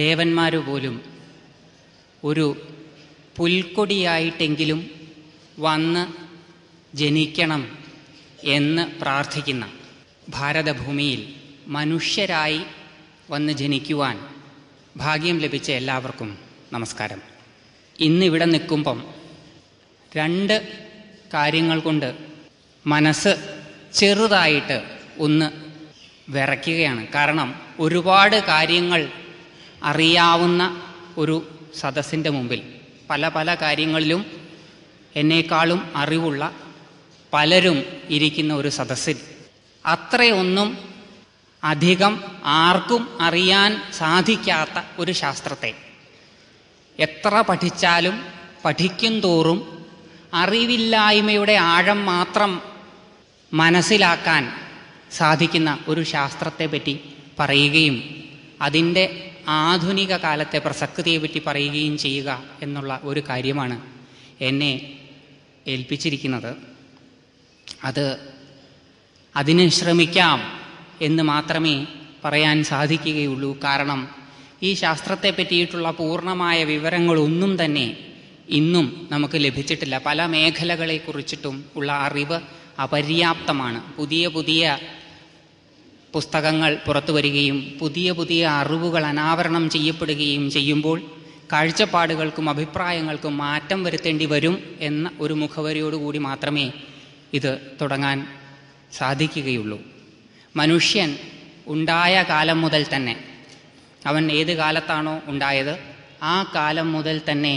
ദേവന്മാർ പോലും ഒരു പുൽക്കൊടിയായിട്ടെങ്കിലും വന്ന് ജനിക്കണം എന്ന് പ്രാർത്ഥിക്കുന്ന ഭാരതഭൂമിയിൽ മനുഷ്യരായി വന്ന് ജനിക്കുവാൻ ഭാഗ്യം ലഭിച്ച എല്ലാവർക്കും നമസ്കാരം ഇന്നിവിടെ നിൽക്കുമ്പം രണ്ട് കാര്യങ്ങൾ കൊണ്ട് മനസ്സ് ചെറുതായിട്ട് ഒന്ന് വിറയ്ക്കുകയാണ് കാരണം ഒരുപാട് കാര്യങ്ങൾ അറിയാവുന്ന ഒരു സദസ്സിൻ്റെ മുമ്പിൽ പല പല കാര്യങ്ങളിലും എന്നേക്കാളും അറിവുള്ള പലരും ഇരിക്കുന്ന ഒരു സദസ്സിൽ അത്രയൊന്നും അധികം ആർക്കും അറിയാൻ സാധിക്കാത്ത ഒരു ശാസ്ത്രത്തെ എത്ര പഠിച്ചാലും പഠിക്കും തോറും അറിവില്ലായ്മയുടെ ആഴം മാത്രം മനസ്സിലാക്കാൻ സാധിക്കുന്ന ഒരു ശാസ്ത്രത്തെ പറ്റി പറയുകയും അതിൻ്റെ ആധുനിക കാലത്തെ പ്രസക്തിയെ പറ്റി പറയുകയും ചെയ്യുക എന്നുള്ള ഒരു കാര്യമാണ് എന്നെ ഏൽപ്പിച്ചിരിക്കുന്നത് അത് അതിന് ശ്രമിക്കാം എന്ന് മാത്രമേ പറയാൻ സാധിക്കുകയുള്ളൂ കാരണം ഈ ശാസ്ത്രത്തെ പറ്റിയിട്ടുള്ള പൂർണ്ണമായ വിവരങ്ങളൊന്നും തന്നെ ഇന്നും നമുക്ക് ലഭിച്ചിട്ടില്ല പല കുറിച്ചിട്ടും ഉള്ള അറിവ് അപര്യാപ്തമാണ് പുതിയ പുതിയ പുസ്തകങ്ങൾ പുറത്തു വരികയും പുതിയ പുതിയ അറിവുകൾ അനാവരണം ചെയ്യപ്പെടുകയും ചെയ്യുമ്പോൾ കാഴ്ചപ്പാടുകൾക്കും അഭിപ്രായങ്ങൾക്കും മാറ്റം വരുത്തേണ്ടി വരും എന്ന ഒരു മുഖവരിയോടുകൂടി മാത്രമേ ഇത് തുടങ്ങാൻ സാധിക്കുകയുള്ളൂ മനുഷ്യൻ ഉണ്ടായ കാലം മുതൽ തന്നെ അവൻ ഏത് കാലത്താണോ ഉണ്ടായത് ആ കാലം മുതൽ തന്നെ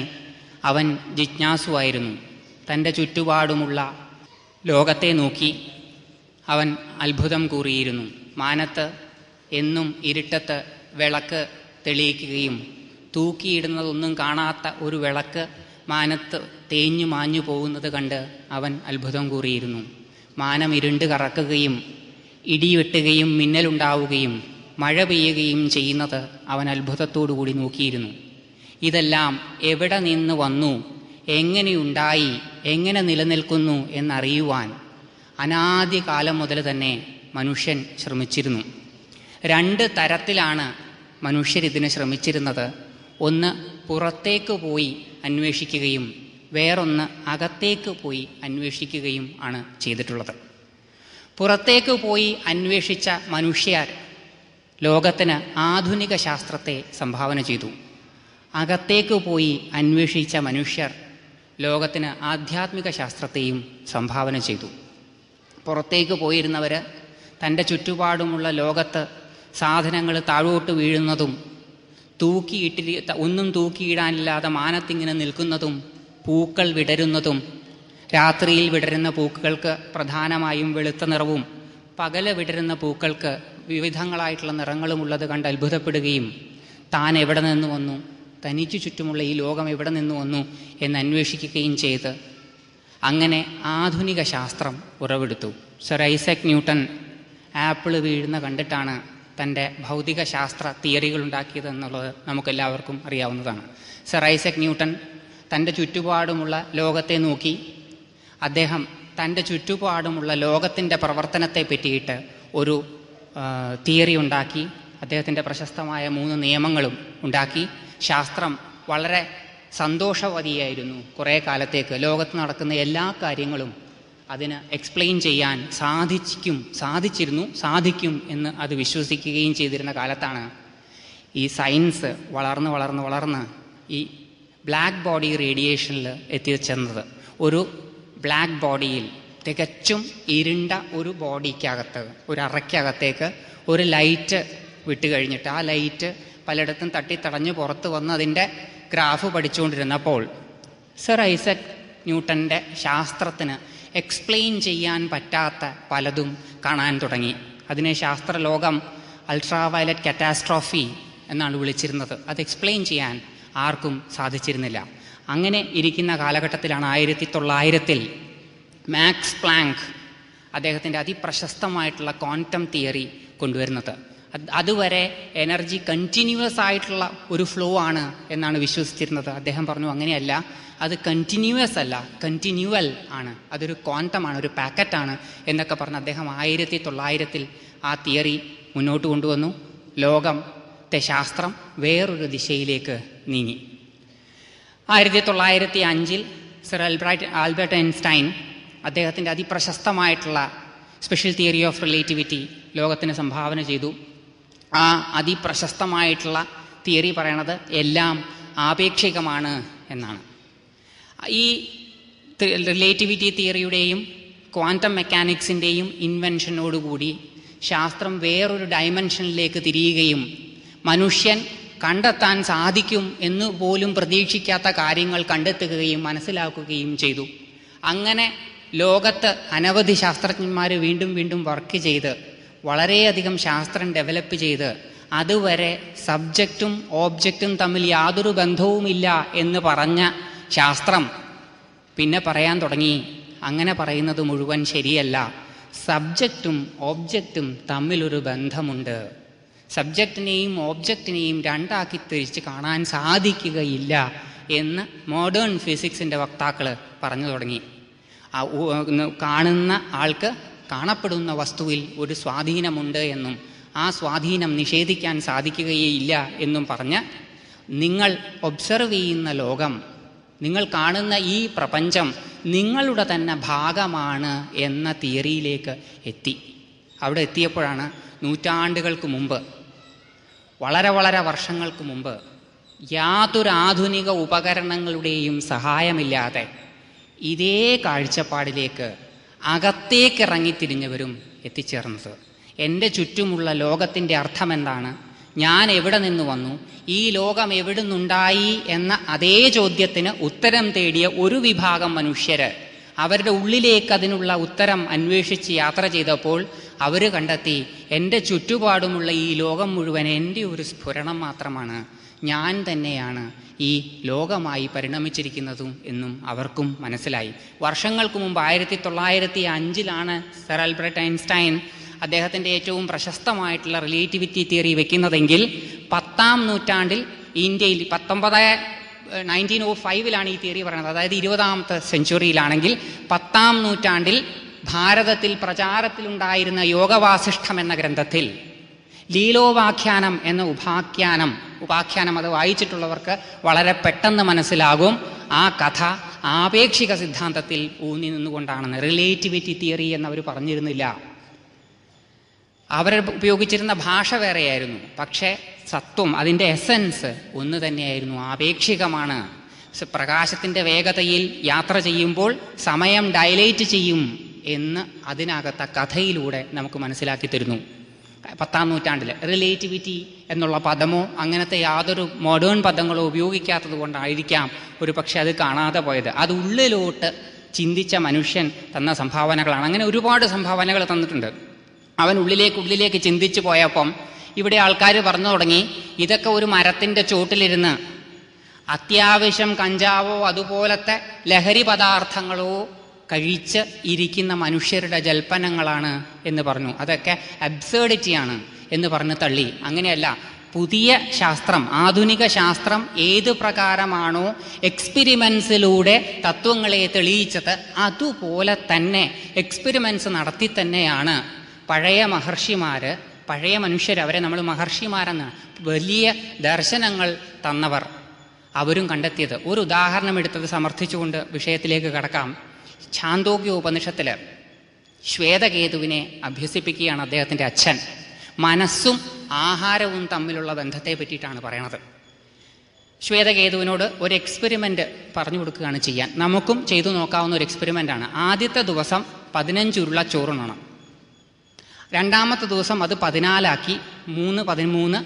അവൻ ജിജ്ഞാസുവായിരുന്നു തൻ്റെ ചുറ്റുപാടുമുള്ള ലോകത്തെ നോക്കി അവൻ അത്ഭുതം കൂറിയിരുന്നു മാനത്ത് എന്നും ഇരുട്ടത്ത് വിളക്ക് തെളിയിക്കുകയും തൂക്കിയിടുന്നതൊന്നും കാണാത്ത ഒരു വിളക്ക് മാനത്ത് തേഞ്ഞു മാഞ്ഞു പോകുന്നത് കണ്ട് അവൻ അത്ഭുതം കൂറിയിരുന്നു മാനം ഇരുണ്ട് കറക്കുകയും ഇടിവെട്ടുകയും മിന്നലുണ്ടാവുകയും മഴ പെയ്യുകയും ചെയ്യുന്നത് അവൻ അത്ഭുതത്തോടുകൂടി നോക്കിയിരുന്നു ഇതെല്ലാം എവിടെ നിന്ന് വന്നു എങ്ങനെയുണ്ടായി എങ്ങനെ നിലനിൽക്കുന്നു എന്നറിയുവാൻ അനാദ്യകാലം മുതൽ തന്നെ മനുഷ്യൻ ശ്രമിച്ചിരുന്നു രണ്ട് തരത്തിലാണ് മനുഷ്യരിതിന് ശ്രമിച്ചിരുന്നത് ഒന്ന് പുറത്തേക്ക് പോയി അന്വേഷിക്കുകയും വേറൊന്ന് അകത്തേക്ക് പോയി അന്വേഷിക്കുകയും ആണ് ചെയ്തിട്ടുള്ളത് പുറത്തേക്ക് പോയി അന്വേഷിച്ച മനുഷ്യർ ലോകത്തിന് ആധുനിക ശാസ്ത്രത്തെ സംഭാവന ചെയ്തു അകത്തേക്ക് പോയി അന്വേഷിച്ച മനുഷ്യർ ലോകത്തിന് ആധ്യാത്മിക ശാസ്ത്രത്തെയും സംഭാവന ചെയ്തു പുറത്തേക്ക് പോയിരുന്നവർ തൻ്റെ ചുറ്റുപാടുമുള്ള ലോകത്ത് സാധനങ്ങൾ താഴോട്ട് വീഴുന്നതും തൂക്കിയിട്ടി ഒന്നും തൂക്കിയിടാനില്ലാതെ മാനത്തിങ്ങനെ നിൽക്കുന്നതും പൂക്കൾ വിടരുന്നതും രാത്രിയിൽ വിടരുന്ന പൂക്കൾക്ക് പ്രധാനമായും വെളുത്ത നിറവും പകല വിടരുന്ന പൂക്കൾക്ക് വിവിധങ്ങളായിട്ടുള്ള ഉള്ളത് കണ്ട് അത്ഭുതപ്പെടുകയും താൻ എവിടെ നിന്ന് വന്നു തനിക്ക് ചുറ്റുമുള്ള ഈ ലോകം എവിടെ നിന്ന് വന്നു എന്ന് അന്വേഷിക്കുകയും ചെയ്ത് അങ്ങനെ ആധുനിക ശാസ്ത്രം ഉറവെടുത്തു സർ ഐസക് ന്യൂട്ടൺ ആപ്പിൾ വീഴുന്ന കണ്ടിട്ടാണ് തൻ്റെ ഭൗതിക ശാസ്ത്ര തിയറികൾ ഉണ്ടാക്കിയത് എന്നുള്ളത് എല്ലാവർക്കും അറിയാവുന്നതാണ് സർ ഐസക് ന്യൂട്ടൺ തൻ്റെ ചുറ്റുപാടുമുള്ള ലോകത്തെ നോക്കി അദ്ദേഹം തൻ്റെ ചുറ്റുപാടുമുള്ള ലോകത്തിൻ്റെ പ്രവർത്തനത്തെ പറ്റിയിട്ട് ഒരു തിയറി ഉണ്ടാക്കി അദ്ദേഹത്തിൻ്റെ പ്രശസ്തമായ മൂന്ന് നിയമങ്ങളും ഉണ്ടാക്കി ശാസ്ത്രം വളരെ സന്തോഷവതിയായിരുന്നു കുറേ കാലത്തേക്ക് ലോകത്ത് നടക്കുന്ന എല്ലാ കാര്യങ്ങളും അതിന് എക്സ്പ്ലെയിൻ ചെയ്യാൻ സാധിക്കും സാധിച്ചിരുന്നു സാധിക്കും എന്ന് അത് വിശ്വസിക്കുകയും ചെയ്തിരുന്ന കാലത്താണ് ഈ സയൻസ് വളർന്ന് വളർന്ന് വളർന്ന് ഈ ബ്ലാക്ക് ബോഡി റേഡിയേഷനിൽ എത്തിച്ചെന്നത് ഒരു ബ്ലാക്ക് ബോഡിയിൽ തികച്ചും ഇരുണ്ട ഒരു ബോഡിക്കകത്ത് ഒരു അറയ്ക്കകത്തേക്ക് ഒരു ലൈറ്റ് വിട്ട് കഴിഞ്ഞിട്ട് ആ ലൈറ്റ് പലയിടത്തും തടഞ്ഞ് പുറത്ത് വന്ന് അതിൻ്റെ ഗ്രാഫ് പഠിച്ചുകൊണ്ടിരുന്നപ്പോൾ സർ ഐസക് ന്യൂട്ടൻ്റെ ശാസ്ത്രത്തിന് എക്സ്പ്ലെയിൻ ചെയ്യാൻ പറ്റാത്ത പലതും കാണാൻ തുടങ്ങി അതിനെ ശാസ്ത്രലോകം അൾട്രാവയലറ്റ് കറ്റാസ്ട്രോഫി എന്നാണ് വിളിച്ചിരുന്നത് അത് എക്സ്പ്ലെയിൻ ചെയ്യാൻ ആർക്കും സാധിച്ചിരുന്നില്ല അങ്ങനെ ഇരിക്കുന്ന കാലഘട്ടത്തിലാണ് ആയിരത്തി തൊള്ളായിരത്തിൽ മാക്സ് പ്ലാങ്ക് അദ്ദേഹത്തിൻ്റെ അതിപ്രശസ്തമായിട്ടുള്ള ക്വാണ്ടം തിയറി കൊണ്ടുവരുന്നത് അതുവരെ എനർജി കണ്ടിന്യൂസ് ആയിട്ടുള്ള ഒരു ഫ്ലോ ആണ് എന്നാണ് വിശ്വസിച്ചിരുന്നത് അദ്ദേഹം പറഞ്ഞു അങ്ങനെയല്ല അത് കണ്ടിന്യൂസ് അല്ല കണ്ടിന്യൂവൽ ആണ് അതൊരു ക്വാണ്ടമാണ് ഒരു പാക്കറ്റാണ് എന്നൊക്കെ പറഞ്ഞ് അദ്ദേഹം ആയിരത്തി തൊള്ളായിരത്തിൽ ആ തിയറി മുന്നോട്ട് കൊണ്ടുവന്നു ലോകത്തെ ശാസ്ത്രം വേറൊരു ദിശയിലേക്ക് നീങ്ങി ആയിരത്തി തൊള്ളായിരത്തി അഞ്ചിൽ സർ അൽബ്രൈറ്റ് ആൽബർട്ട് ഐൻസ്റ്റൈൻ അദ്ദേഹത്തിൻ്റെ അതിപ്രശസ്തമായിട്ടുള്ള സ്പെഷ്യൽ തിയറി ഓഫ് റിലേറ്റിവിറ്റി ലോകത്തിന് സംഭാവന ചെയ്തു ആ അതിപ്രശസ്തമായിട്ടുള്ള തിയറി പറയണത് എല്ലാം ആപേക്ഷികമാണ് എന്നാണ് ഈ റിലേറ്റിവിറ്റി തിയറിയുടെയും ക്വാണ്ടം മെക്കാനിക്സിൻ്റെയും ഇൻവെൻഷനോടുകൂടി ശാസ്ത്രം വേറൊരു ഡയമെൻഷനിലേക്ക് തിരിയുകയും മനുഷ്യൻ കണ്ടെത്താൻ സാധിക്കും എന്ന് പോലും പ്രതീക്ഷിക്കാത്ത കാര്യങ്ങൾ കണ്ടെത്തുകയും മനസ്സിലാക്കുകയും ചെയ്തു അങ്ങനെ ലോകത്ത് അനവധി ശാസ്ത്രജ്ഞന്മാർ വീണ്ടും വീണ്ടും വർക്ക് ചെയ്ത് വളരെയധികം ശാസ്ത്രം ഡെവലപ്പ് ചെയ്ത് അതുവരെ സബ്ജക്റ്റും ഓബ്ജക്റ്റും തമ്മിൽ യാതൊരു ബന്ധവുമില്ല എന്ന് പറഞ്ഞ ശാസ്ത്രം പിന്നെ പറയാൻ തുടങ്ങി അങ്ങനെ പറയുന്നത് മുഴുവൻ ശരിയല്ല സബ്ജക്റ്റും ഓബ്ജക്റ്റും തമ്മിലൊരു ബന്ധമുണ്ട് സബ്ജക്റ്റിനെയും ഓബ്ജക്റ്റിനെയും രണ്ടാക്കി തിരിച്ച് കാണാൻ സാധിക്കുകയില്ല എന്ന് മോഡേൺ ഫിസിക്സിൻ്റെ വക്താക്കൾ പറഞ്ഞു തുടങ്ങി കാണുന്ന ആൾക്ക് കാണപ്പെടുന്ന വസ്തുവിൽ ഒരു സ്വാധീനമുണ്ട് എന്നും ആ സ്വാധീനം നിഷേധിക്കാൻ സാധിക്കുകയില്ല എന്നും പറഞ്ഞ് നിങ്ങൾ ഒബ്സർവ് ചെയ്യുന്ന ലോകം നിങ്ങൾ കാണുന്ന ഈ പ്രപഞ്ചം നിങ്ങളുടെ തന്നെ ഭാഗമാണ് എന്ന തിയറിയിലേക്ക് എത്തി അവിടെ എത്തിയപ്പോഴാണ് നൂറ്റാണ്ടുകൾക്ക് മുമ്പ് വളരെ വളരെ വർഷങ്ങൾക്ക് മുമ്പ് യാതൊരു ആധുനിക ഉപകരണങ്ങളുടെയും സഹായമില്ലാതെ ഇതേ കാഴ്ചപ്പാടിലേക്ക് അകത്തേക്ക് ഇറങ്ങിത്തിരിഞ്ഞവരും എത്തിച്ചേർന്നത് എൻ്റെ ചുറ്റുമുള്ള ലോകത്തിൻ്റെ അർത്ഥമെന്താണ് ഞാൻ എവിടെ നിന്ന് വന്നു ഈ ലോകം നിന്നുണ്ടായി എന്ന അതേ ചോദ്യത്തിന് ഉത്തരം തേടിയ ഒരു വിഭാഗം മനുഷ്യര് അവരുടെ ഉള്ളിലേക്ക് അതിനുള്ള ഉത്തരം അന്വേഷിച്ച് യാത്ര ചെയ്തപ്പോൾ അവർ കണ്ടെത്തി എൻ്റെ ചുറ്റുപാടുമുള്ള ഈ ലോകം മുഴുവൻ എൻ്റെ ഒരു സ്ഫുരണം മാത്രമാണ് ഞാൻ തന്നെയാണ് ഈ ലോകമായി പരിണമിച്ചിരിക്കുന്നതും എന്നും അവർക്കും മനസ്സിലായി വർഷങ്ങൾക്ക് മുമ്പ് ആയിരത്തി തൊള്ളായിരത്തി അഞ്ചിലാണ് സർ ആൽബർട്ട് ഐൻസ്റ്റൈൻ അദ്ദേഹത്തിൻ്റെ ഏറ്റവും പ്രശസ്തമായിട്ടുള്ള റിലേറ്റിവിറ്റി തിയറി വയ്ക്കുന്നതെങ്കിൽ പത്താം നൂറ്റാണ്ടിൽ ഇന്ത്യയിൽ പത്തൊമ്പത് നയൻറ്റീൻ ഓ ഫൈവിലാണ് ഈ തിയറി പറയുന്നത് അതായത് ഇരുപതാമത്തെ സെഞ്ചുറിയിലാണെങ്കിൽ പത്താം നൂറ്റാണ്ടിൽ ഭാരതത്തിൽ പ്രചാരത്തിലുണ്ടായിരുന്ന യോഗവാസിഷ്ഠം എന്ന ഗ്രന്ഥത്തിൽ ലീലോവാഖ്യാനം എന്ന ഉപാഖ്യാനം ഉപാഖ്യാനം അത് വായിച്ചിട്ടുള്ളവർക്ക് വളരെ പെട്ടെന്ന് മനസ്സിലാകും ആ കഥ ആപേക്ഷിക സിദ്ധാന്തത്തിൽ ഊന്നി നിന്നുകൊണ്ടാണെന്ന് റിലേറ്റിവിറ്റി തിയറി എന്നവർ പറഞ്ഞിരുന്നില്ല അവർ ഉപയോഗിച്ചിരുന്ന ഭാഷ വേറെയായിരുന്നു പക്ഷേ സത്വം അതിൻ്റെ എസൻസ് ഒന്ന് തന്നെയായിരുന്നു ആപേക്ഷികമാണ് പ്രകാശത്തിൻ്റെ വേഗതയിൽ യാത്ര ചെയ്യുമ്പോൾ സമയം ഡയലേറ്റ് ചെയ്യും എന്ന് അതിനകത്ത കഥയിലൂടെ നമുക്ക് മനസ്സിലാക്കി തരുന്നു പത്താം നൂറ്റാണ്ടിൽ റിലേറ്റിവിറ്റി എന്നുള്ള പദമോ അങ്ങനത്തെ യാതൊരു മോഡേൺ പദങ്ങളോ ഉപയോഗിക്കാത്തത് കൊണ്ടായിരിക്കാം ഒരു പക്ഷെ അത് കാണാതെ പോയത് അത് ഉള്ളിലോട്ട് ചിന്തിച്ച മനുഷ്യൻ തന്ന സംഭാവനകളാണ് അങ്ങനെ ഒരുപാട് സംഭാവനകൾ തന്നിട്ടുണ്ട് അവൻ ഉള്ളിലേക്ക് ഉള്ളിലേക്ക് ചിന്തിച്ചു പോയപ്പം ഇവിടെ ആൾക്കാർ പറഞ്ഞു തുടങ്ങി ഇതൊക്കെ ഒരു മരത്തിൻ്റെ ചോട്ടിലിരുന്ന് അത്യാവശ്യം കഞ്ചാവോ അതുപോലത്തെ ലഹരി പദാർത്ഥങ്ങളോ കഴിച്ച് ഇരിക്കുന്ന മനുഷ്യരുടെ ജൽപ്പനങ്ങളാണ് എന്ന് പറഞ്ഞു അതൊക്കെ അബ്സേർഡിറ്റിയാണ് എന്ന് പറഞ്ഞ് തള്ളി അങ്ങനെയല്ല പുതിയ ശാസ്ത്രം ആധുനിക ശാസ്ത്രം ഏത് പ്രകാരമാണോ എക്സ്പെരിമെൻസിലൂടെ തത്വങ്ങളെ തെളിയിച്ചത് അതുപോലെ തന്നെ എക്സ്പെരിമെൻസ് നടത്തി തന്നെയാണ് പഴയ മഹർഷിമാർ പഴയ മനുഷ്യർ അവരെ നമ്മൾ മഹർഷിമാരെന്ന് വലിയ ദർശനങ്ങൾ തന്നവർ അവരും കണ്ടെത്തിയത് ഒരു ഉദാഹരണം എടുത്തത് സമർത്ഥിച്ചുകൊണ്ട് വിഷയത്തിലേക്ക് കടക്കാം ഛാന്തോഗ്യ ഉപനിഷത്തിൽ ശ്വേതകേതുവിനെ അഭ്യസിപ്പിക്കുകയാണ് അദ്ദേഹത്തിൻ്റെ അച്ഛൻ മനസ്സും ആഹാരവും തമ്മിലുള്ള ബന്ധത്തെ പറ്റിയിട്ടാണ് പറയണത് ശ്വേതകേതുവിനോട് ഒരു എക്സ്പെരിമെൻ്റ് പറഞ്ഞു കൊടുക്കുകയാണ് ചെയ്യാൻ നമുക്കും ചെയ്തു നോക്കാവുന്ന ഒരു ആണ് ആദ്യത്തെ ദിവസം പതിനഞ്ച് ഉരുള ചോറുണ്ണണം രണ്ടാമത്തെ ദിവസം അത് പതിനാലാക്കി മൂന്ന് പതിമൂന്ന്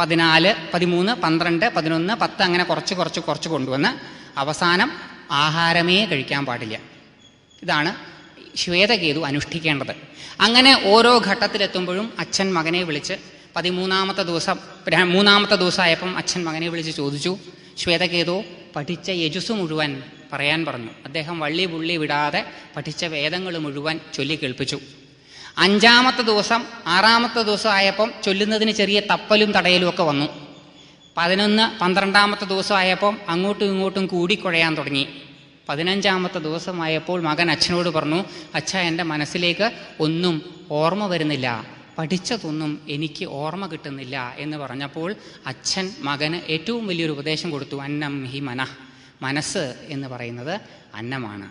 പതിനാല് പതിമൂന്ന് പന്ത്രണ്ട് പതിനൊന്ന് പത്ത് അങ്ങനെ കുറച്ച് കുറച്ച് കുറച്ച് കൊണ്ടുവന്ന് അവസാനം ആഹാരമേ കഴിക്കാൻ പാടില്ല ഇതാണ് ശ്വേതകേതു അനുഷ്ഠിക്കേണ്ടത് അങ്ങനെ ഓരോ ഘട്ടത്തിലെത്തുമ്പോഴും അച്ഛൻ മകനെ വിളിച്ച് പതിമൂന്നാമത്തെ ദിവസം മൂന്നാമത്തെ ദിവസമായപ്പം അച്ഛൻ മകനെ വിളിച്ച് ചോദിച്ചു ശ്വേതകേതു പഠിച്ച യജുസ് മുഴുവൻ പറയാൻ പറഞ്ഞു അദ്ദേഹം വള്ളി പുള്ളി വിടാതെ പഠിച്ച വേദങ്ങൾ മുഴുവൻ ചൊല്ലി കേൾപ്പിച്ചു അഞ്ചാമത്തെ ദിവസം ആറാമത്തെ ദിവസമായപ്പം ചൊല്ലുന്നതിന് ചെറിയ തപ്പലും തടയലും ഒക്കെ വന്നു പതിനൊന്ന് പന്ത്രണ്ടാമത്തെ ദിവസമായപ്പം അങ്ങോട്ടും ഇങ്ങോട്ടും കൂടിക്കുഴയാൻ തുടങ്ങി പതിനഞ്ചാമത്തെ ദിവസമായപ്പോൾ മകൻ അച്ഛനോട് പറഞ്ഞു അച്ഛ എൻ്റെ മനസ്സിലേക്ക് ഒന്നും ഓർമ്മ വരുന്നില്ല പഠിച്ചതൊന്നും എനിക്ക് ഓർമ്മ കിട്ടുന്നില്ല എന്ന് പറഞ്ഞപ്പോൾ അച്ഛൻ മകന് ഏറ്റവും വലിയൊരു ഉപദേശം കൊടുത്തു അന്നം ഹി മന മനസ്സ് എന്ന് പറയുന്നത് അന്നമാണ്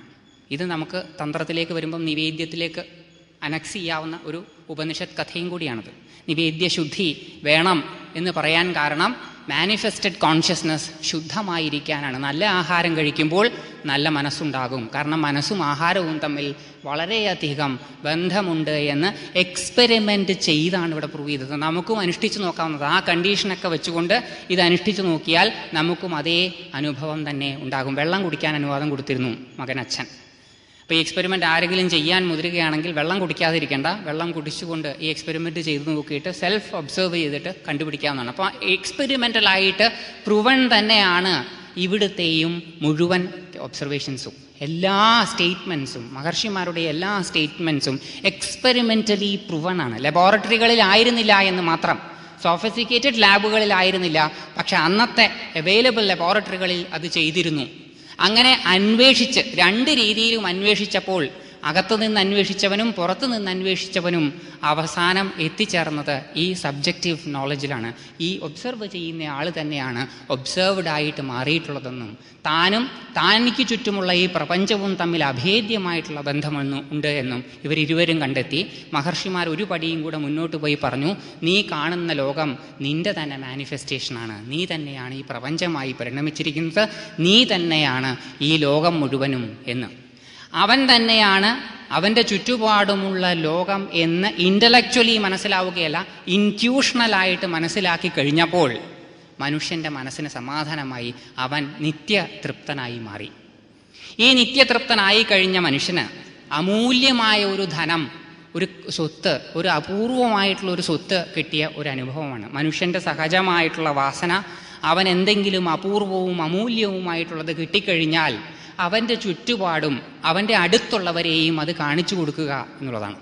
ഇത് നമുക്ക് തന്ത്രത്തിലേക്ക് വരുമ്പം നിവേദ്യത്തിലേക്ക് അനക്സ് ചെയ്യാവുന്ന ഒരു ഉപനിഷത്ത് കഥയും കൂടിയാണത് നിവേദ്യശുദ്ധി വേണം എന്ന് പറയാൻ കാരണം മാനിഫെസ്റ്റഡ് കോൺഷ്യസ്നസ് ശുദ്ധമായിരിക്കാനാണ് നല്ല ആഹാരം കഴിക്കുമ്പോൾ നല്ല മനസ്സുണ്ടാകും കാരണം മനസ്സും ആഹാരവും തമ്മിൽ വളരെയധികം ബന്ധമുണ്ട് എന്ന് എക്സ്പെരിമെൻ്റ് ചെയ്താണ് ഇവിടെ പ്രൂവ് ചെയ്തത് നമുക്കും അനുഷ്ഠിച്ചു നോക്കാവുന്നത് ആ കണ്ടീഷനൊക്കെ വെച്ചുകൊണ്ട് ഇത് അനുഷ്ഠിച്ചു നോക്കിയാൽ നമുക്കും അതേ അനുഭവം തന്നെ ഉണ്ടാകും വെള്ളം കുടിക്കാൻ അനുവാദം കൊടുത്തിരുന്നു മകനച്ഛൻ അപ്പോൾ ഈ എക്സ്പെരിമെൻ്റ് ആരെങ്കിലും ചെയ്യാൻ മുതിരുകയാണെങ്കിൽ വെള്ളം കുടിക്കാതിരിക്കേണ്ട വെള്ളം കുടിച്ചുകൊണ്ട് ഈ എക്സ്പെരിമെൻ്റ് ചെയ്ത് നോക്കിയിട്ട് സെൽഫ് ഒബ്സർവ് ചെയ്തിട്ട് കണ്ടുപിടിക്കാവുന്നതാണ് അപ്പോൾ എക്സ്പെരിമെൻ്റലായിട്ട് പ്രൂവൺ തന്നെയാണ് ഇവിടുത്തെയും മുഴുവൻ ഒബ്സർവേഷൻസും എല്ലാ സ്റ്റേറ്റ്മെൻസും മഹർഷിമാരുടെ എല്ലാ സ്റ്റേറ്റ്മെൻസും എക്സ്പെരിമെൻ്റലി പ്രൂവൺ ആണ് ലബോറട്ടറികളിൽ ആയിരുന്നില്ല എന്ന് മാത്രം സോഫിസിക്കേറ്റഡ് ലാബുകളിലായിരുന്നില്ല പക്ഷെ അന്നത്തെ അവൈലബിൾ ലബോറട്ടറികളിൽ അത് ചെയ്തിരുന്നു അങ്ങനെ അന്വേഷിച്ച് രണ്ട് രീതിയിലും അന്വേഷിച്ചപ്പോൾ അകത്തു നിന്ന് അന്വേഷിച്ചവനും പുറത്തു നിന്ന് അന്വേഷിച്ചവനും അവസാനം എത്തിച്ചേർന്നത് ഈ സബ്ജക്റ്റീവ് നോളജിലാണ് ഈ ഒബ്സർവ് ചെയ്യുന്ന ആൾ തന്നെയാണ് ഒബ്സർവ്ഡ് ആയിട്ട് മാറിയിട്ടുള്ളതെന്നും താനും താനിക്ക് ചുറ്റുമുള്ള ഈ പ്രപഞ്ചവും തമ്മിൽ അഭേദ്യമായിട്ടുള്ള ബന്ധമെന്ന് ഉണ്ട് എന്നും ഇവരിരുവരും കണ്ടെത്തി മഹർഷിമാർ ഒരു പടിയും കൂടെ മുന്നോട്ട് പോയി പറഞ്ഞു നീ കാണുന്ന ലോകം നിന്റെ തന്നെ മാനിഫെസ്റ്റേഷനാണ് നീ തന്നെയാണ് ഈ പ്രപഞ്ചമായി പരിണമിച്ചിരിക്കുന്നത് നീ തന്നെയാണ് ഈ ലോകം മുഴുവനും എന്ന് അവൻ തന്നെയാണ് അവൻ്റെ ചുറ്റുപാടുമുള്ള ലോകം എന്ന് ഇൻ്റലക്ച്വലി മനസ്സിലാവുകയല്ല ഇൻറ്റ്യൂഷണലായിട്ട് മനസ്സിലാക്കി കഴിഞ്ഞപ്പോൾ മനുഷ്യൻ്റെ മനസ്സിന് സമാധാനമായി അവൻ നിത്യതൃപ്തനായി മാറി ഈ നിത്യതൃപ്തനായി കഴിഞ്ഞ മനുഷ്യന് അമൂല്യമായ ഒരു ധനം ഒരു സ്വത്ത് ഒരു അപൂർവമായിട്ടുള്ള ഒരു സ്വത്ത് കിട്ടിയ ഒരു അനുഭവമാണ് മനുഷ്യൻ്റെ സഹജമായിട്ടുള്ള വാസന അവൻ എന്തെങ്കിലും അപൂർവവും അമൂല്യവുമായിട്ടുള്ളത് കിട്ടിക്കഴിഞ്ഞാൽ അവൻ്റെ ചുറ്റുപാടും അവൻ്റെ അടുത്തുള്ളവരെയും അത് കാണിച്ചു കൊടുക്കുക എന്നുള്ളതാണ്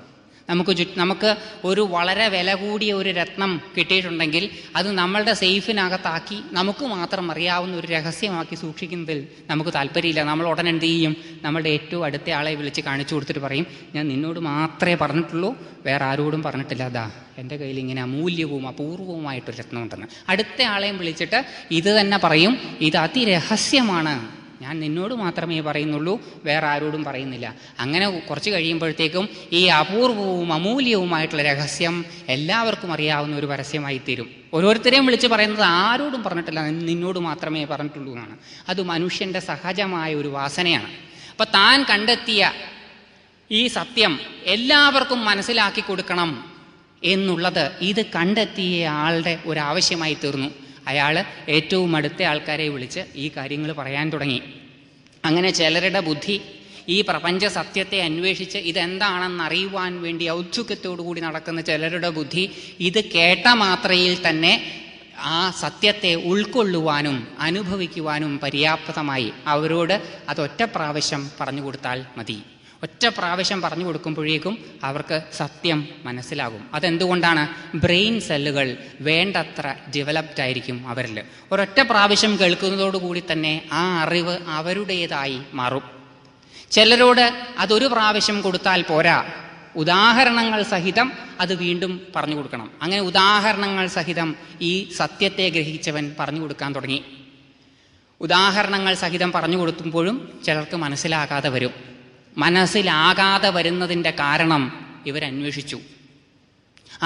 നമുക്ക് ചു നമുക്ക് ഒരു വളരെ വില കൂടിയ ഒരു രത്നം കിട്ടിയിട്ടുണ്ടെങ്കിൽ അത് നമ്മളുടെ സേഫിനകത്താക്കി നമുക്ക് മാത്രം അറിയാവുന്ന ഒരു രഹസ്യമാക്കി സൂക്ഷിക്കുന്നതിൽ നമുക്ക് താല്പര്യമില്ല നമ്മൾ ഉടൻ എന്ത് ചെയ്യും നമ്മളുടെ ഏറ്റവും അടുത്ത ആളെ വിളിച്ച് കാണിച്ചു കൊടുത്തിട്ട് പറയും ഞാൻ നിന്നോട് മാത്രമേ പറഞ്ഞിട്ടുള്ളൂ വേറെ ആരോടും പറഞ്ഞിട്ടില്ല അതാ എൻ്റെ കയ്യിൽ ഇങ്ങനെ അമൂല്യവും അപൂർവവുമായിട്ടൊരു രത്നമുണ്ടെന്ന് അടുത്ത ആളെയും വിളിച്ചിട്ട് ഇത് തന്നെ പറയും ഇത് അതിരഹസ്യമാണ് ഞാൻ നിന്നോട് മാത്രമേ പറയുന്നുള്ളൂ വേറെ ആരോടും പറയുന്നില്ല അങ്ങനെ കുറച്ച് കഴിയുമ്പോഴത്തേക്കും ഈ അപൂർവവും അമൂല്യവുമായിട്ടുള്ള രഹസ്യം എല്ലാവർക്കും അറിയാവുന്ന ഒരു പരസ്യമായി തീരും ഓരോരുത്തരെയും വിളിച്ച് പറയുന്നത് ആരോടും പറഞ്ഞിട്ടില്ല നിന്നോട് മാത്രമേ പറഞ്ഞിട്ടുള്ളൂ എന്നാണ് അത് മനുഷ്യൻ്റെ സഹജമായ ഒരു വാസനയാണ് അപ്പം താൻ കണ്ടെത്തിയ ഈ സത്യം എല്ലാവർക്കും മനസ്സിലാക്കി കൊടുക്കണം എന്നുള്ളത് ഇത് കണ്ടെത്തിയ ആളുടെ ഒരാവശ്യമായി തീർന്നു അയാൾ ഏറ്റവും അടുത്ത ആൾക്കാരെ വിളിച്ച് ഈ കാര്യങ്ങൾ പറയാൻ തുടങ്ങി അങ്ങനെ ചിലരുടെ ബുദ്ധി ഈ പ്രപഞ്ച സത്യത്തെ അന്വേഷിച്ച് ഇതെന്താണെന്ന് അറിയുവാൻ വേണ്ടി കൂടി നടക്കുന്ന ചിലരുടെ ബുദ്ധി ഇത് കേട്ട മാത്രയിൽ തന്നെ ആ സത്യത്തെ ഉൾക്കൊള്ളുവാനും അനുഭവിക്കുവാനും പര്യാപ്തമായി അവരോട് അതൊറ്റ പ്രാവശ്യം പറഞ്ഞു കൊടുത്താൽ മതി ഒറ്റ പ്രാവശ്യം പറഞ്ഞു കൊടുക്കുമ്പോഴേക്കും അവർക്ക് സത്യം മനസ്സിലാകും അതെന്തുകൊണ്ടാണ് ബ്രെയിൻ സെല്ലുകൾ വേണ്ടത്ര ഡെവലപ്ഡ് ആയിരിക്കും അവരിൽ ഒരൊറ്റ പ്രാവശ്യം കേൾക്കുന്നതോടുകൂടി തന്നെ ആ അറിവ് അവരുടേതായി മാറും ചിലരോട് അതൊരു പ്രാവശ്യം കൊടുത്താൽ പോരാ ഉദാഹരണങ്ങൾ സഹിതം അത് വീണ്ടും പറഞ്ഞു കൊടുക്കണം അങ്ങനെ ഉദാഹരണങ്ങൾ സഹിതം ഈ സത്യത്തെ ഗ്രഹിച്ചവൻ പറഞ്ഞു കൊടുക്കാൻ തുടങ്ങി ഉദാഹരണങ്ങൾ സഹിതം പറഞ്ഞു കൊടുക്കുമ്പോഴും ചിലർക്ക് മനസ്സിലാകാതെ വരും മനസ്സിലാകാതെ വരുന്നതിൻ്റെ കാരണം ഇവരന്വേഷിച്ചു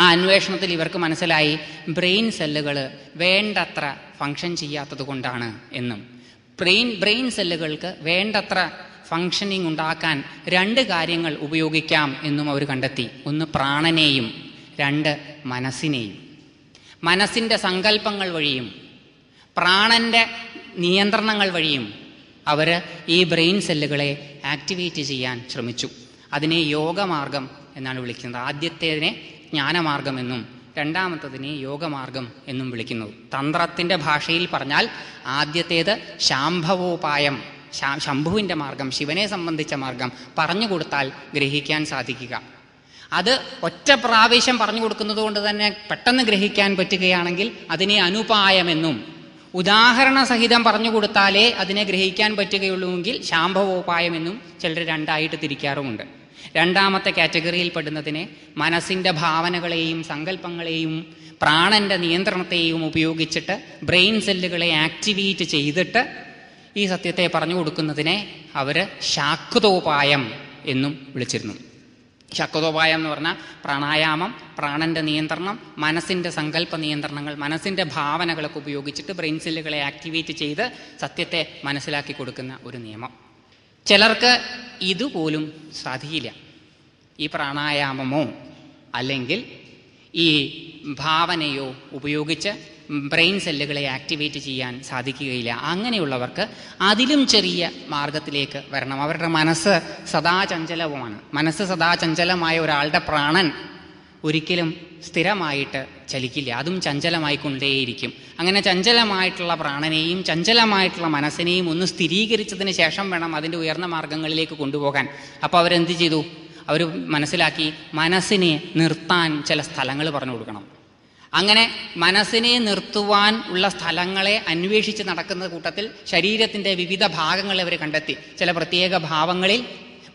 ആ അന്വേഷണത്തിൽ ഇവർക്ക് മനസ്സിലായി ബ്രെയിൻ സെല്ലുകൾ വേണ്ടത്ര ഫങ്ഷൻ ചെയ്യാത്തത് കൊണ്ടാണ് എന്നും ബ്രെയിൻ ബ്രെയിൻ സെല്ലുകൾക്ക് വേണ്ടത്ര ഫങ്ഷനിങ് ഉണ്ടാക്കാൻ രണ്ട് കാര്യങ്ങൾ ഉപയോഗിക്കാം എന്നും അവർ കണ്ടെത്തി ഒന്ന് പ്രാണനെയും രണ്ട് മനസ്സിനെയും മനസ്സിൻ്റെ സങ്കല്പങ്ങൾ വഴിയും പ്രാണൻ്റെ നിയന്ത്രണങ്ങൾ വഴിയും അവർ ഈ ബ്രെയിൻ സെല്ലുകളെ ആക്ടിവേറ്റ് ചെയ്യാൻ ശ്രമിച്ചു അതിനെ യോഗമാർഗം എന്നാണ് വിളിക്കുന്നത് ആദ്യത്തേതിനെ ജ്ഞാനമാർഗം എന്നും രണ്ടാമത്തതിനെ യോഗമാർഗം എന്നും വിളിക്കുന്നു തന്ത്രത്തിൻ്റെ ഭാഷയിൽ പറഞ്ഞാൽ ആദ്യത്തേത് ശാംഭവോപായം ശംഭുവിൻ്റെ മാർഗം ശിവനെ സംബന്ധിച്ച മാർഗം പറഞ്ഞു കൊടുത്താൽ ഗ്രഹിക്കാൻ സാധിക്കുക അത് ഒറ്റ പ്രാവശ്യം പറഞ്ഞു കൊടുക്കുന്നത് കൊണ്ട് തന്നെ പെട്ടെന്ന് ഗ്രഹിക്കാൻ പറ്റുകയാണെങ്കിൽ അതിനെ അനുപായമെന്നും ഉദാഹരണ സഹിതം പറഞ്ഞു കൊടുത്താലേ അതിനെ ഗ്രഹിക്കാൻ പറ്റുകയുള്ളൂവെങ്കിൽ എന്നും ചിലർ രണ്ടായിട്ട് തിരിക്കാറുമുണ്ട് രണ്ടാമത്തെ കാറ്റഗറിയിൽ പെടുന്നതിനെ മനസ്സിൻ്റെ ഭാവനകളെയും സങ്കല്പങ്ങളെയും പ്രാണന്റെ നിയന്ത്രണത്തെയും ഉപയോഗിച്ചിട്ട് ബ്രെയിൻ സെല്ലുകളെ ആക്ടിവേറ്റ് ചെയ്തിട്ട് ഈ സത്യത്തെ പറഞ്ഞു കൊടുക്കുന്നതിനെ അവർ ശാക്തോപായം എന്നും വിളിച്ചിരുന്നു ശക്തോപായം എന്ന് പറഞ്ഞാൽ പ്രാണായാമം പ്രാണന്റെ നിയന്ത്രണം മനസ്സിന്റെ സങ്കല്പ നിയന്ത്രണങ്ങൾ മനസ്സിന്റെ ഭാവനകളൊക്കെ ഉപയോഗിച്ചിട്ട് ബ്രെയിൻ സെല്ലുകളെ ആക്ടിവേറ്റ് ചെയ്ത് സത്യത്തെ മനസ്സിലാക്കി കൊടുക്കുന്ന ഒരു നിയമം ചിലർക്ക് ഇതുപോലും സാധിക്കില്ല ഈ പ്രാണായാമമോ അല്ലെങ്കിൽ ഈ ഭാവനയോ ഉപയോഗിച്ച് ബ്രെയിൻ സെല്ലുകളെ ആക്ടിവേറ്റ് ചെയ്യാൻ സാധിക്കുകയില്ല അങ്ങനെയുള്ളവർക്ക് അതിലും ചെറിയ മാർഗത്തിലേക്ക് വരണം അവരുടെ മനസ്സ് സദാചഞ്ചലവുമാണ് മനസ്സ് സദാചഞ്ചലമായ ഒരാളുടെ പ്രാണൻ ഒരിക്കലും സ്ഥിരമായിട്ട് ചലിക്കില്ല അതും ചഞ്ചലമായി കൊണ്ടേയിരിക്കും അങ്ങനെ ചഞ്ചലമായിട്ടുള്ള പ്രാണനെയും ചഞ്ചലമായിട്ടുള്ള മനസ്സിനെയും ഒന്ന് സ്ഥിരീകരിച്ചതിന് ശേഷം വേണം അതിൻ്റെ ഉയർന്ന മാർഗങ്ങളിലേക്ക് കൊണ്ടുപോകാൻ അപ്പോൾ അവരെന്ത് ചെയ്തു അവർ മനസ്സിലാക്കി മനസ്സിനെ നിർത്താൻ ചില സ്ഥലങ്ങൾ പറഞ്ഞു കൊടുക്കണം അങ്ങനെ മനസ്സിനെ നിർത്തുവാൻ ഉള്ള സ്ഥലങ്ങളെ അന്വേഷിച്ച് നടക്കുന്ന കൂട്ടത്തിൽ ശരീരത്തിൻ്റെ വിവിധ ഭാഗങ്ങളെ അവർ കണ്ടെത്തി ചില പ്രത്യേക ഭാവങ്ങളിൽ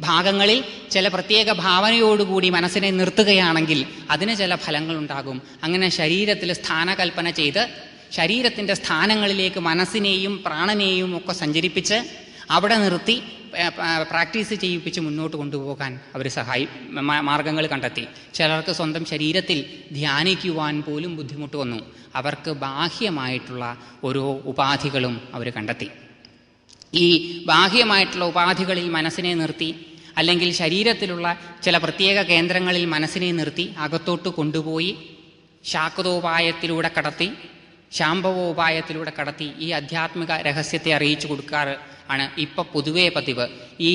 ഭാഗങ്ങളിൽ ചില പ്രത്യേക ഭാവനയോടുകൂടി മനസ്സിനെ നിർത്തുകയാണെങ്കിൽ അതിന് ചില ഫലങ്ങളുണ്ടാകും അങ്ങനെ ശരീരത്തിൽ സ്ഥാനകൽപ്പന ചെയ്ത് ശരീരത്തിൻ്റെ സ്ഥാനങ്ങളിലേക്ക് മനസ്സിനെയും പ്രാണനെയും ഒക്കെ സഞ്ചരിപ്പിച്ച് അവിടെ നിർത്തി പ്രാക്ടീസ് ചെയ്യിപ്പിച്ച് മുന്നോട്ട് കൊണ്ടുപോകാൻ അവർ സഹായി മാർഗങ്ങൾ കണ്ടെത്തി ചിലർക്ക് സ്വന്തം ശരീരത്തിൽ ധ്യാനിക്കുവാൻ പോലും ബുദ്ധിമുട്ട് വന്നു അവർക്ക് ബാഹ്യമായിട്ടുള്ള ഓരോ ഉപാധികളും അവർ കണ്ടെത്തി ഈ ബാഹ്യമായിട്ടുള്ള ഉപാധികളിൽ മനസ്സിനെ നിർത്തി അല്ലെങ്കിൽ ശരീരത്തിലുള്ള ചില പ്രത്യേക കേന്ദ്രങ്ങളിൽ മനസ്സിനെ നിർത്തി അകത്തോട്ട് കൊണ്ടുപോയി ശാക്തോപായത്തിലൂടെ കടത്തി ശാംഭവോപായത്തിലൂടെ കടത്തി ഈ അധ്യാത്മിക രഹസ്യത്തെ അറിയിച്ചു കൊടുക്കാറ് ആണ് ഇപ്പം പൊതുവേ പതിവ് ഈ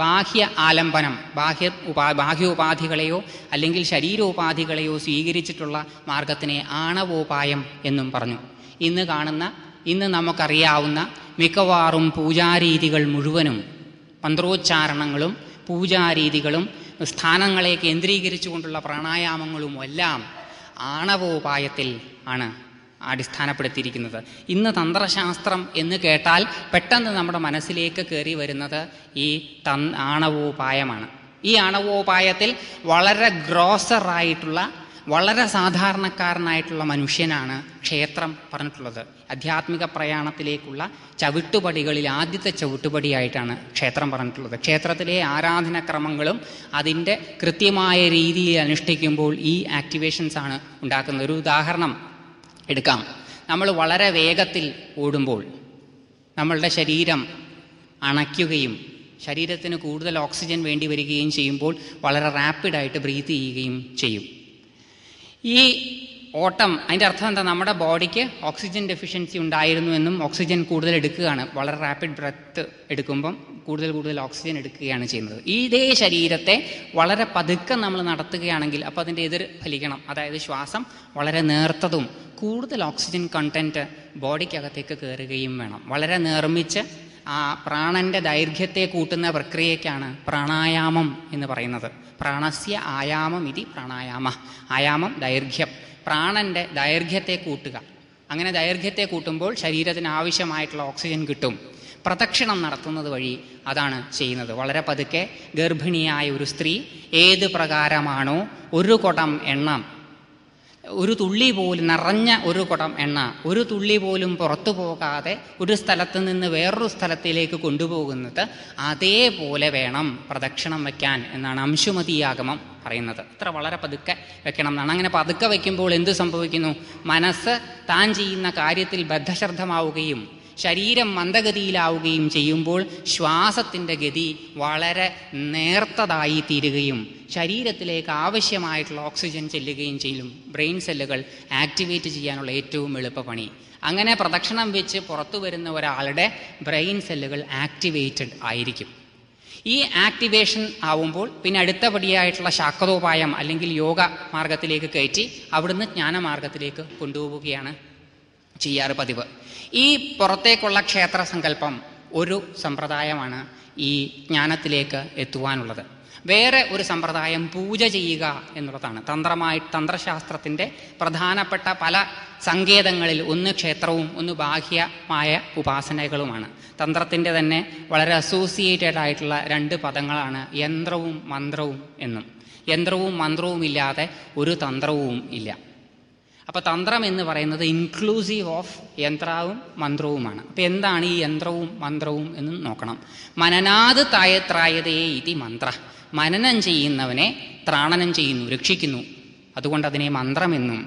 ബാഹ്യ ആലംബനം ബാഹ്യ ഉപാ ബാഹ്യോപാധികളെയോ അല്ലെങ്കിൽ ശരീരോപാധികളെയോ സ്വീകരിച്ചിട്ടുള്ള മാർഗത്തിനെ ആണവോപായം എന്നും പറഞ്ഞു ഇന്ന് കാണുന്ന ഇന്ന് നമുക്കറിയാവുന്ന മിക്കവാറും പൂജാരീതികൾ മുഴുവനും മന്ത്രോച്ചാരണങ്ങളും പൂജാരീതികളും സ്ഥാനങ്ങളെ കേന്ദ്രീകരിച്ചുകൊണ്ടുള്ള പ്രാണായാമങ്ങളുമെല്ലാം ആണവോപായത്തിൽ ആണ് അടിസ്ഥാനപ്പെടുത്തിയിരിക്കുന്നത് ഇന്ന് തന്ത്രശാസ്ത്രം എന്ന് കേട്ടാൽ പെട്ടെന്ന് നമ്മുടെ മനസ്സിലേക്ക് കയറി വരുന്നത് ഈ തൻ ആണവോപായമാണ് ഈ ആണവോപായത്തിൽ വളരെ ഗ്രോസറായിട്ടുള്ള വളരെ സാധാരണക്കാരനായിട്ടുള്ള മനുഷ്യനാണ് ക്ഷേത്രം പറഞ്ഞിട്ടുള്ളത് അധ്യാത്മിക പ്രയാണത്തിലേക്കുള്ള ചവിട്ടുപടികളിൽ ആദ്യത്തെ ചവിട്ടുപടിയായിട്ടാണ് ക്ഷേത്രം പറഞ്ഞിട്ടുള്ളത് ക്ഷേത്രത്തിലെ ആരാധനക്രമങ്ങളും അതിൻ്റെ കൃത്യമായ രീതിയിൽ അനുഷ്ഠിക്കുമ്പോൾ ഈ ആക്ടിവേഷൻസ് ആണ് ഉണ്ടാക്കുന്നത് ഒരു ഉദാഹരണം എടുക്കാം നമ്മൾ വളരെ വേഗത്തിൽ ഓടുമ്പോൾ നമ്മളുടെ ശരീരം അണയ്ക്കുകയും ശരീരത്തിന് കൂടുതൽ ഓക്സിജൻ വേണ്ടി വരികയും ചെയ്യുമ്പോൾ വളരെ റാപ്പിഡായിട്ട് ബ്രീത്ത് ചെയ്യുകയും ചെയ്യും ഈ ഓട്ടം അതിൻ്റെ അർത്ഥം എന്താ നമ്മുടെ ബോഡിക്ക് ഓക്സിജൻ ഡെഫിഷ്യൻസി ഉണ്ടായിരുന്നു എന്നും ഓക്സിജൻ കൂടുതൽ എടുക്കുകയാണ് വളരെ റാപ്പിഡ് ബ്രത്ത് എടുക്കുമ്പം കൂടുതൽ കൂടുതൽ ഓക്സിജൻ എടുക്കുകയാണ് ചെയ്യുന്നത് ഈ ഇതേ ശരീരത്തെ വളരെ പതുക്കെ നമ്മൾ നടത്തുകയാണെങ്കിൽ അപ്പോൾ അതിൻ്റെ എതിർ ഫലിക്കണം അതായത് ശ്വാസം വളരെ നേർത്തതും കൂടുതൽ ഓക്സിജൻ കണ്ടൻറ്റ് ബോഡിക്കകത്തേക്ക് കയറുകയും വേണം വളരെ നിർമ്മിച്ച് ആ പ്രാണൻ്റെ ദൈർഘ്യത്തെ കൂട്ടുന്ന പ്രക്രിയയ്ക്കാണ് പ്രാണായാമം എന്ന് പറയുന്നത് പ്രാണസ്യ ആയാമം ഇതി പ്രാണായാമ ആയാമം ദൈർഘ്യം പ്രാണന്റെ ദൈർഘ്യത്തെ കൂട്ടുക അങ്ങനെ ദൈർഘ്യത്തെ കൂട്ടുമ്പോൾ ശരീരത്തിന് ആവശ്യമായിട്ടുള്ള ഓക്സിജൻ കിട്ടും പ്രദക്ഷിണം നടത്തുന്നത് വഴി അതാണ് ചെയ്യുന്നത് വളരെ പതുക്കെ ഗർഭിണിയായ ഒരു സ്ത്രീ ഏത് പ്രകാരമാണോ ഒരു കൊടം എണ്ണ ഒരു തുള്ളി പോലും നിറഞ്ഞ ഒരു കുടം എണ്ണ ഒരു തുള്ളി പോലും പുറത്തു പോകാതെ ഒരു സ്ഥലത്ത് നിന്ന് വേറൊരു സ്ഥലത്തിലേക്ക് കൊണ്ടുപോകുന്നത് അതേപോലെ വേണം പ്രദക്ഷിണം വയ്ക്കാൻ എന്നാണ് അംശുമതിയാഗമം പറയുന്നത് അത്ര വളരെ പതുക്കെ വെക്കണം എന്നാണ് അങ്ങനെ പതുക്കെ വയ്ക്കുമ്പോൾ എന്ത് സംഭവിക്കുന്നു മനസ്സ് താൻ ചെയ്യുന്ന കാര്യത്തിൽ ബദ്ധശ്രദ്ധമാവുകയും ശരീരം മന്ദഗതിയിലാവുകയും ചെയ്യുമ്പോൾ ശ്വാസത്തിൻ്റെ ഗതി വളരെ നേർത്തതായി തീരുകയും ശരീരത്തിലേക്ക് ആവശ്യമായിട്ടുള്ള ഓക്സിജൻ ചെല്ലുകയും ചെയ്യും ബ്രെയിൻ സെല്ലുകൾ ആക്ടിവേറ്റ് ചെയ്യാനുള്ള ഏറ്റവും എളുപ്പപ്പണി അങ്ങനെ പ്രദക്ഷിണം വെച്ച് പുറത്തു വരുന്ന ഒരാളുടെ ബ്രെയിൻ സെല്ലുകൾ ആക്ടിവേറ്റഡ് ആയിരിക്കും ഈ ആക്ടിവേഷൻ ആവുമ്പോൾ പിന്നെ അടുത്ത ശാക്തോപായം അല്ലെങ്കിൽ യോഗ മാർഗത്തിലേക്ക് കയറ്റി അവിടുന്ന് ജ്ഞാനമാർഗത്തിലേക്ക് കൊണ്ടുപോവുകയാണ് ചെയ്യാറ് പതിവ് ഈ പുറത്തേക്കുള്ള ക്ഷേത്ര സങ്കല്പം ഒരു സമ്പ്രദായമാണ് ഈ ജ്ഞാനത്തിലേക്ക് എത്തുവാനുള്ളത് വേറെ ഒരു സമ്പ്രദായം പൂജ ചെയ്യുക എന്നുള്ളതാണ് തന്ത്രമായി തന്ത്രശാസ്ത്രത്തിൻ്റെ പ്രധാനപ്പെട്ട പല സങ്കേതങ്ങളിൽ ഒന്ന് ക്ഷേത്രവും ഒന്ന് ബാഹ്യമായ ഉപാസനകളുമാണ് തന്ത്രത്തിൻ്റെ തന്നെ വളരെ അസോസിയേറ്റഡ് ആയിട്ടുള്ള രണ്ട് പദങ്ങളാണ് യന്ത്രവും മന്ത്രവും എന്നും യന്ത്രവും മന്ത്രവും ഇല്ലാതെ ഒരു തന്ത്രവും ഇല്ല അപ്പോൾ തന്ത്രം എന്ന് പറയുന്നത് ഇൻക്ലൂസീവ് ഓഫ് യന്ത്രവും മന്ത്രവുമാണ് അപ്പോൾ എന്താണ് ഈ യന്ത്രവും മന്ത്രവും എന്ന് നോക്കണം മനനാത് തായത്രായതേ ഇതി മന്ത്ര മനനം ചെയ്യുന്നവനെ ത്രാണനം ചെയ്യുന്നു രക്ഷിക്കുന്നു അതുകൊണ്ട് അതിനെ മന്ത്രമെന്നും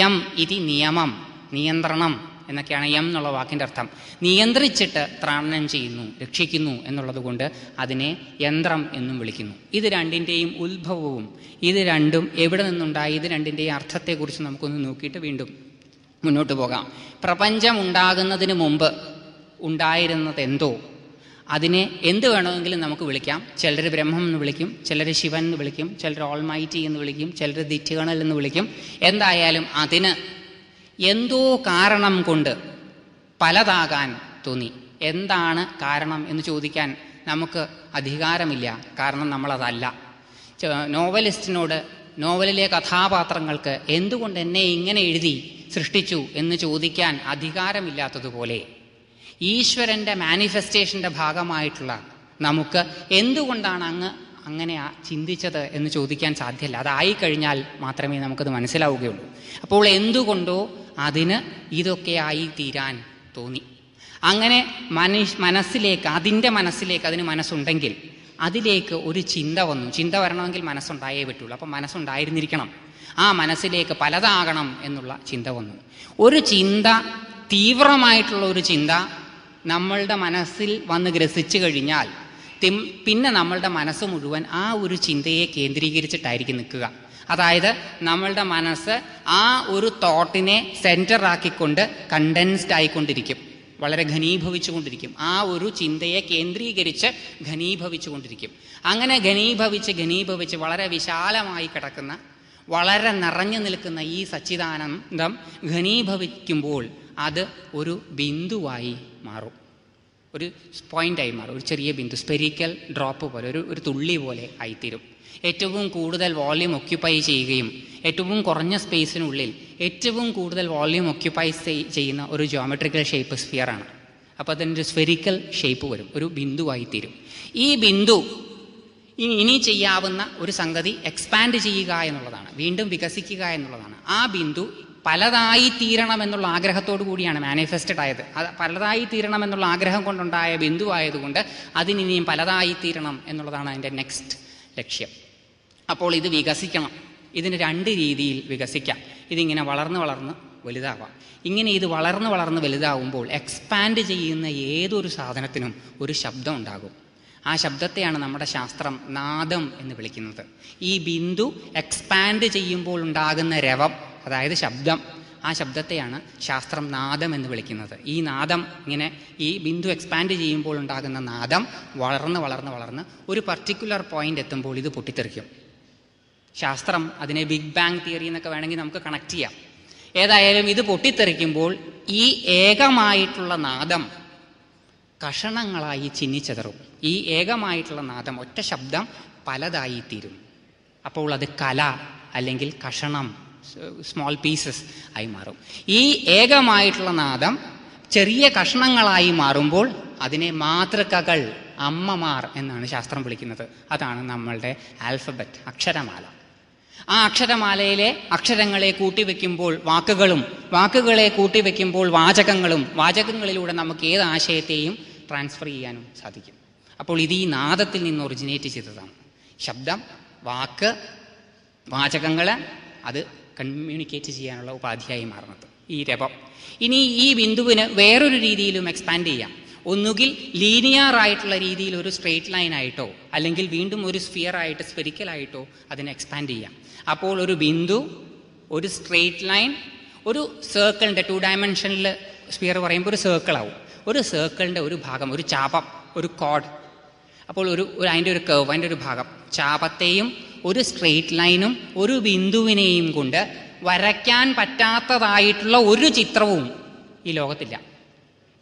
യം ഇതി നിയമം നിയന്ത്രണം എന്നൊക്കെയാണ് യം എന്നുള്ള വാക്കിൻ്റെ അർത്ഥം നിയന്ത്രിച്ചിട്ട് ത്രാണനം ചെയ്യുന്നു രക്ഷിക്കുന്നു എന്നുള്ളതുകൊണ്ട് അതിനെ യന്ത്രം എന്നും വിളിക്കുന്നു ഇത് രണ്ടിൻ്റെയും ഉത്ഭവവും ഇത് രണ്ടും എവിടെ നിന്നുണ്ടായി ഇത് രണ്ടിൻ്റെയും അർത്ഥത്തെക്കുറിച്ച് നമുക്കൊന്ന് നോക്കിയിട്ട് വീണ്ടും മുന്നോട്ട് പോകാം പ്രപഞ്ചം ഉണ്ടാകുന്നതിന് മുമ്പ് ഉണ്ടായിരുന്നത് എന്തോ അതിനെ എന്ത് വേണമെങ്കിലും നമുക്ക് വിളിക്കാം ചിലർ ബ്രഹ്മം എന്ന് വിളിക്കും ചിലർ ശിവൻ എന്ന് വിളിക്കും ചിലർ ഓൾമൈറ്റി എന്ന് വിളിക്കും ചിലർ ദിറ്റുകണൽ എന്ന് വിളിക്കും എന്തായാലും അതിന് എന്തോ കാരണം കൊണ്ട് പലതാകാൻ തോന്നി എന്താണ് കാരണം എന്ന് ചോദിക്കാൻ നമുക്ക് അധികാരമില്ല കാരണം നമ്മളതല്ല നോവലിസ്റ്റിനോട് നോവലിലെ കഥാപാത്രങ്ങൾക്ക് എന്തുകൊണ്ട് എന്നെ ഇങ്ങനെ എഴുതി സൃഷ്ടിച്ചു എന്ന് ചോദിക്കാൻ അധികാരമില്ലാത്തതുപോലെ ഈശ്വരൻ്റെ മാനിഫെസ്റ്റേഷൻ്റെ ഭാഗമായിട്ടുള്ള നമുക്ക് എന്തുകൊണ്ടാണ് അങ്ങ് അങ്ങനെ ചിന്തിച്ചത് എന്ന് ചോദിക്കാൻ സാധ്യമല്ല അതായി കഴിഞ്ഞാൽ മാത്രമേ നമുക്കത് മനസ്സിലാവുകയുള്ളൂ അപ്പോൾ എന്തുകൊണ്ടോ അതിന് ഇതൊക്കെയായി തീരാൻ തോന്നി അങ്ങനെ മനുഷ് മനസ്സിലേക്ക് അതിൻ്റെ മനസ്സിലേക്ക് അതിന് മനസ്സുണ്ടെങ്കിൽ അതിലേക്ക് ഒരു ചിന്ത വന്നു ചിന്ത വരണമെങ്കിൽ മനസ്സുണ്ടായേ പറ്റുള്ളൂ അപ്പം മനസ്സുണ്ടായിരുന്നിരിക്കണം ആ മനസ്സിലേക്ക് പലതാകണം എന്നുള്ള ചിന്ത വന്നു ഒരു ചിന്ത തീവ്രമായിട്ടുള്ള ഒരു ചിന്ത നമ്മളുടെ മനസ്സിൽ വന്ന് ഗ്രസിച്ചു കഴിഞ്ഞാൽ പിന്നെ നമ്മളുടെ മനസ്സ് മുഴുവൻ ആ ഒരു ചിന്തയെ കേന്ദ്രീകരിച്ചിട്ടായിരിക്കും നിൽക്കുക അതായത് നമ്മളുടെ മനസ്സ് ആ ഒരു തോട്ടിനെ സെൻറ്റർ ആക്കിക്കൊണ്ട് കണ്ടൻസ്ഡ് ആയിക്കൊണ്ടിരിക്കും വളരെ ഘനീഭവിച്ചുകൊണ്ടിരിക്കും ആ ഒരു ചിന്തയെ കേന്ദ്രീകരിച്ച് ഘനീഭവിച്ചുകൊണ്ടിരിക്കും അങ്ങനെ ഘനീഭവിച്ച് ഘനീഭവിച്ച് വളരെ വിശാലമായി കിടക്കുന്ന വളരെ നിറഞ്ഞു നിൽക്കുന്ന ഈ സച്ചിദാനന്ദം ഘനീഭവിക്കുമ്പോൾ അത് ഒരു ബിന്ദുവായി മാറും ഒരു പോയിന്റായി മാറും ഒരു ചെറിയ ബിന്ദു സ്പെരിക്കൽ ഡ്രോപ്പ് പോലെ ഒരു ഒരു തുള്ളി പോലെ ആയിത്തീരും ഏറ്റവും കൂടുതൽ വോള്യൂം ഒക്യുപ്പൈ ചെയ്യുകയും ഏറ്റവും കുറഞ്ഞ സ്പേസിനുള്ളിൽ ഏറ്റവും കൂടുതൽ വോള്യൂം ഒക്യുപ്പൈ ചെയ്യുന്ന ഒരു ജോമെട്രിക്കൽ ഷേപ്പ് സ്ഫിയറാണ് അപ്പോൾ അതിൻ്റെ സ്ഫെരിക്കൽ ഷേപ്പ് വരും ഒരു ബിന്ദുവായി തീരും ഈ ബിന്ദു ഇനി ചെയ്യാവുന്ന ഒരു സംഗതി എക്സ്പാൻഡ് ചെയ്യുക എന്നുള്ളതാണ് വീണ്ടും വികസിക്കുക എന്നുള്ളതാണ് ആ ബിന്ദു പലതായി തീരണം എന്നുള്ള ആഗ്രഹത്തോടു കൂടിയാണ് മാനിഫെസ്റ്റഡ് ആയത് അത് പലതായി തീരണം എന്നുള്ള ആഗ്രഹം കൊണ്ടുണ്ടായ ബിന്ദു ആയതുകൊണ്ട് അതിനിനിയും പലതായി തീരണം എന്നുള്ളതാണ് അതിൻ്റെ നെക്സ്റ്റ് ലക്ഷ്യം അപ്പോൾ ഇത് വികസിക്കണം ഇതിന് രണ്ട് രീതിയിൽ വികസിക്കാം ഇതിങ്ങനെ വളർന്ന് വളർന്ന് വലുതാവാം ഇങ്ങനെ ഇത് വളർന്ന് വളർന്ന് വലുതാവുമ്പോൾ എക്സ്പാൻഡ് ചെയ്യുന്ന ഏതൊരു സാധനത്തിനും ഒരു ശബ്ദം ഉണ്ടാകും ആ ശബ്ദത്തെയാണ് നമ്മുടെ ശാസ്ത്രം നാദം എന്ന് വിളിക്കുന്നത് ഈ ബിന്ദു എക്സ്പാൻഡ് ചെയ്യുമ്പോൾ ഉണ്ടാകുന്ന രവം അതായത് ശബ്ദം ആ ശബ്ദത്തെയാണ് ശാസ്ത്രം നാദം എന്ന് വിളിക്കുന്നത് ഈ നാദം ഇങ്ങനെ ഈ ബിന്ദു എക്സ്പാൻഡ് ചെയ്യുമ്പോൾ ഉണ്ടാകുന്ന നാദം വളർന്ന് വളർന്ന് വളർന്ന് ഒരു പർട്ടിക്കുലർ പോയിന്റ് എത്തുമ്പോൾ ഇത് പൊട്ടിത്തെറിക്കും ശാസ്ത്രം അതിനെ ബിഗ് ബാങ് തിയറി എന്നൊക്കെ വേണമെങ്കിൽ നമുക്ക് കണക്ട് ചെയ്യാം ഏതായാലും ഇത് പൊട്ടിത്തെറിക്കുമ്പോൾ ഈ ഏകമായിട്ടുള്ള നാദം കഷണങ്ങളായി ചിന്നിച്ചതറും ഈ ഏകമായിട്ടുള്ള നാദം ഒറ്റ ശബ്ദം പലതായി തീരും അപ്പോൾ അത് കല അല്ലെങ്കിൽ കഷണം സ്മോൾ പീസസ് ആയി മാറും ഈ ഏകമായിട്ടുള്ള നാദം ചെറിയ കഷണങ്ങളായി മാറുമ്പോൾ അതിനെ മാതൃകകൾ അമ്മമാർ എന്നാണ് ശാസ്ത്രം വിളിക്കുന്നത് അതാണ് നമ്മളുടെ ആൽഫബറ്റ് അക്ഷരമാല ആ അക്ഷരമാലയിലെ അക്ഷരങ്ങളെ കൂട്ടിവെക്കുമ്പോൾ വാക്കുകളും വാക്കുകളെ കൂട്ടിവെക്കുമ്പോൾ വാചകങ്ങളും വാചകങ്ങളിലൂടെ നമുക്ക് ഏത് ആശയത്തെയും ട്രാൻസ്ഫർ ചെയ്യാനും സാധിക്കും അപ്പോൾ ഇത് ഈ നാദത്തിൽ നിന്ന് ഒറിജിനേറ്റ് ചെയ്തതാണ് ശബ്ദം വാക്ക് വാചകങ്ങൾ അത് കമ്മ്യൂണിക്കേറ്റ് ചെയ്യാനുള്ള ഉപാധിയായി മാറുന്നത് ഈ രപം ഇനി ഈ ബിന്ദുവിന് വേറൊരു രീതിയിലും എക്സ്പാൻഡ് ചെയ്യാം ഒന്നുകിൽ ലീനിയർ ആയിട്ടുള്ള രീതിയിൽ ഒരു സ്ട്രെയിറ്റ് ലൈൻ ആയിട്ടോ അല്ലെങ്കിൽ വീണ്ടും ഒരു സ്ഫിയർ ആയിട്ട് സ്പെരിക്കൽ ആയിട്ടോ അതിനെ എക്സ്പാൻഡ് ചെയ്യാം അപ്പോൾ ഒരു ബിന്ദു ഒരു സ്ട്രെയിറ്റ് ലൈൻ ഒരു സർക്കിളിൻ്റെ ടു ഡയമെൻഷനിൽ സ്ഫിയർ പറയുമ്പോൾ ഒരു സർക്കിളാവും ഒരു സർക്കിളിൻ്റെ ഒരു ഭാഗം ഒരു ചാപം ഒരു കോഡ് അപ്പോൾ ഒരു അതിൻ്റെ ഒരു കേവ് അതിൻ്റെ ഒരു ഭാഗം ചാപത്തെയും ഒരു സ്ട്രെയിറ്റ് ലൈനും ഒരു ബിന്ദുവിനെയും കൊണ്ട് വരയ്ക്കാൻ പറ്റാത്തതായിട്ടുള്ള ഒരു ചിത്രവും ഈ ലോകത്തില്ല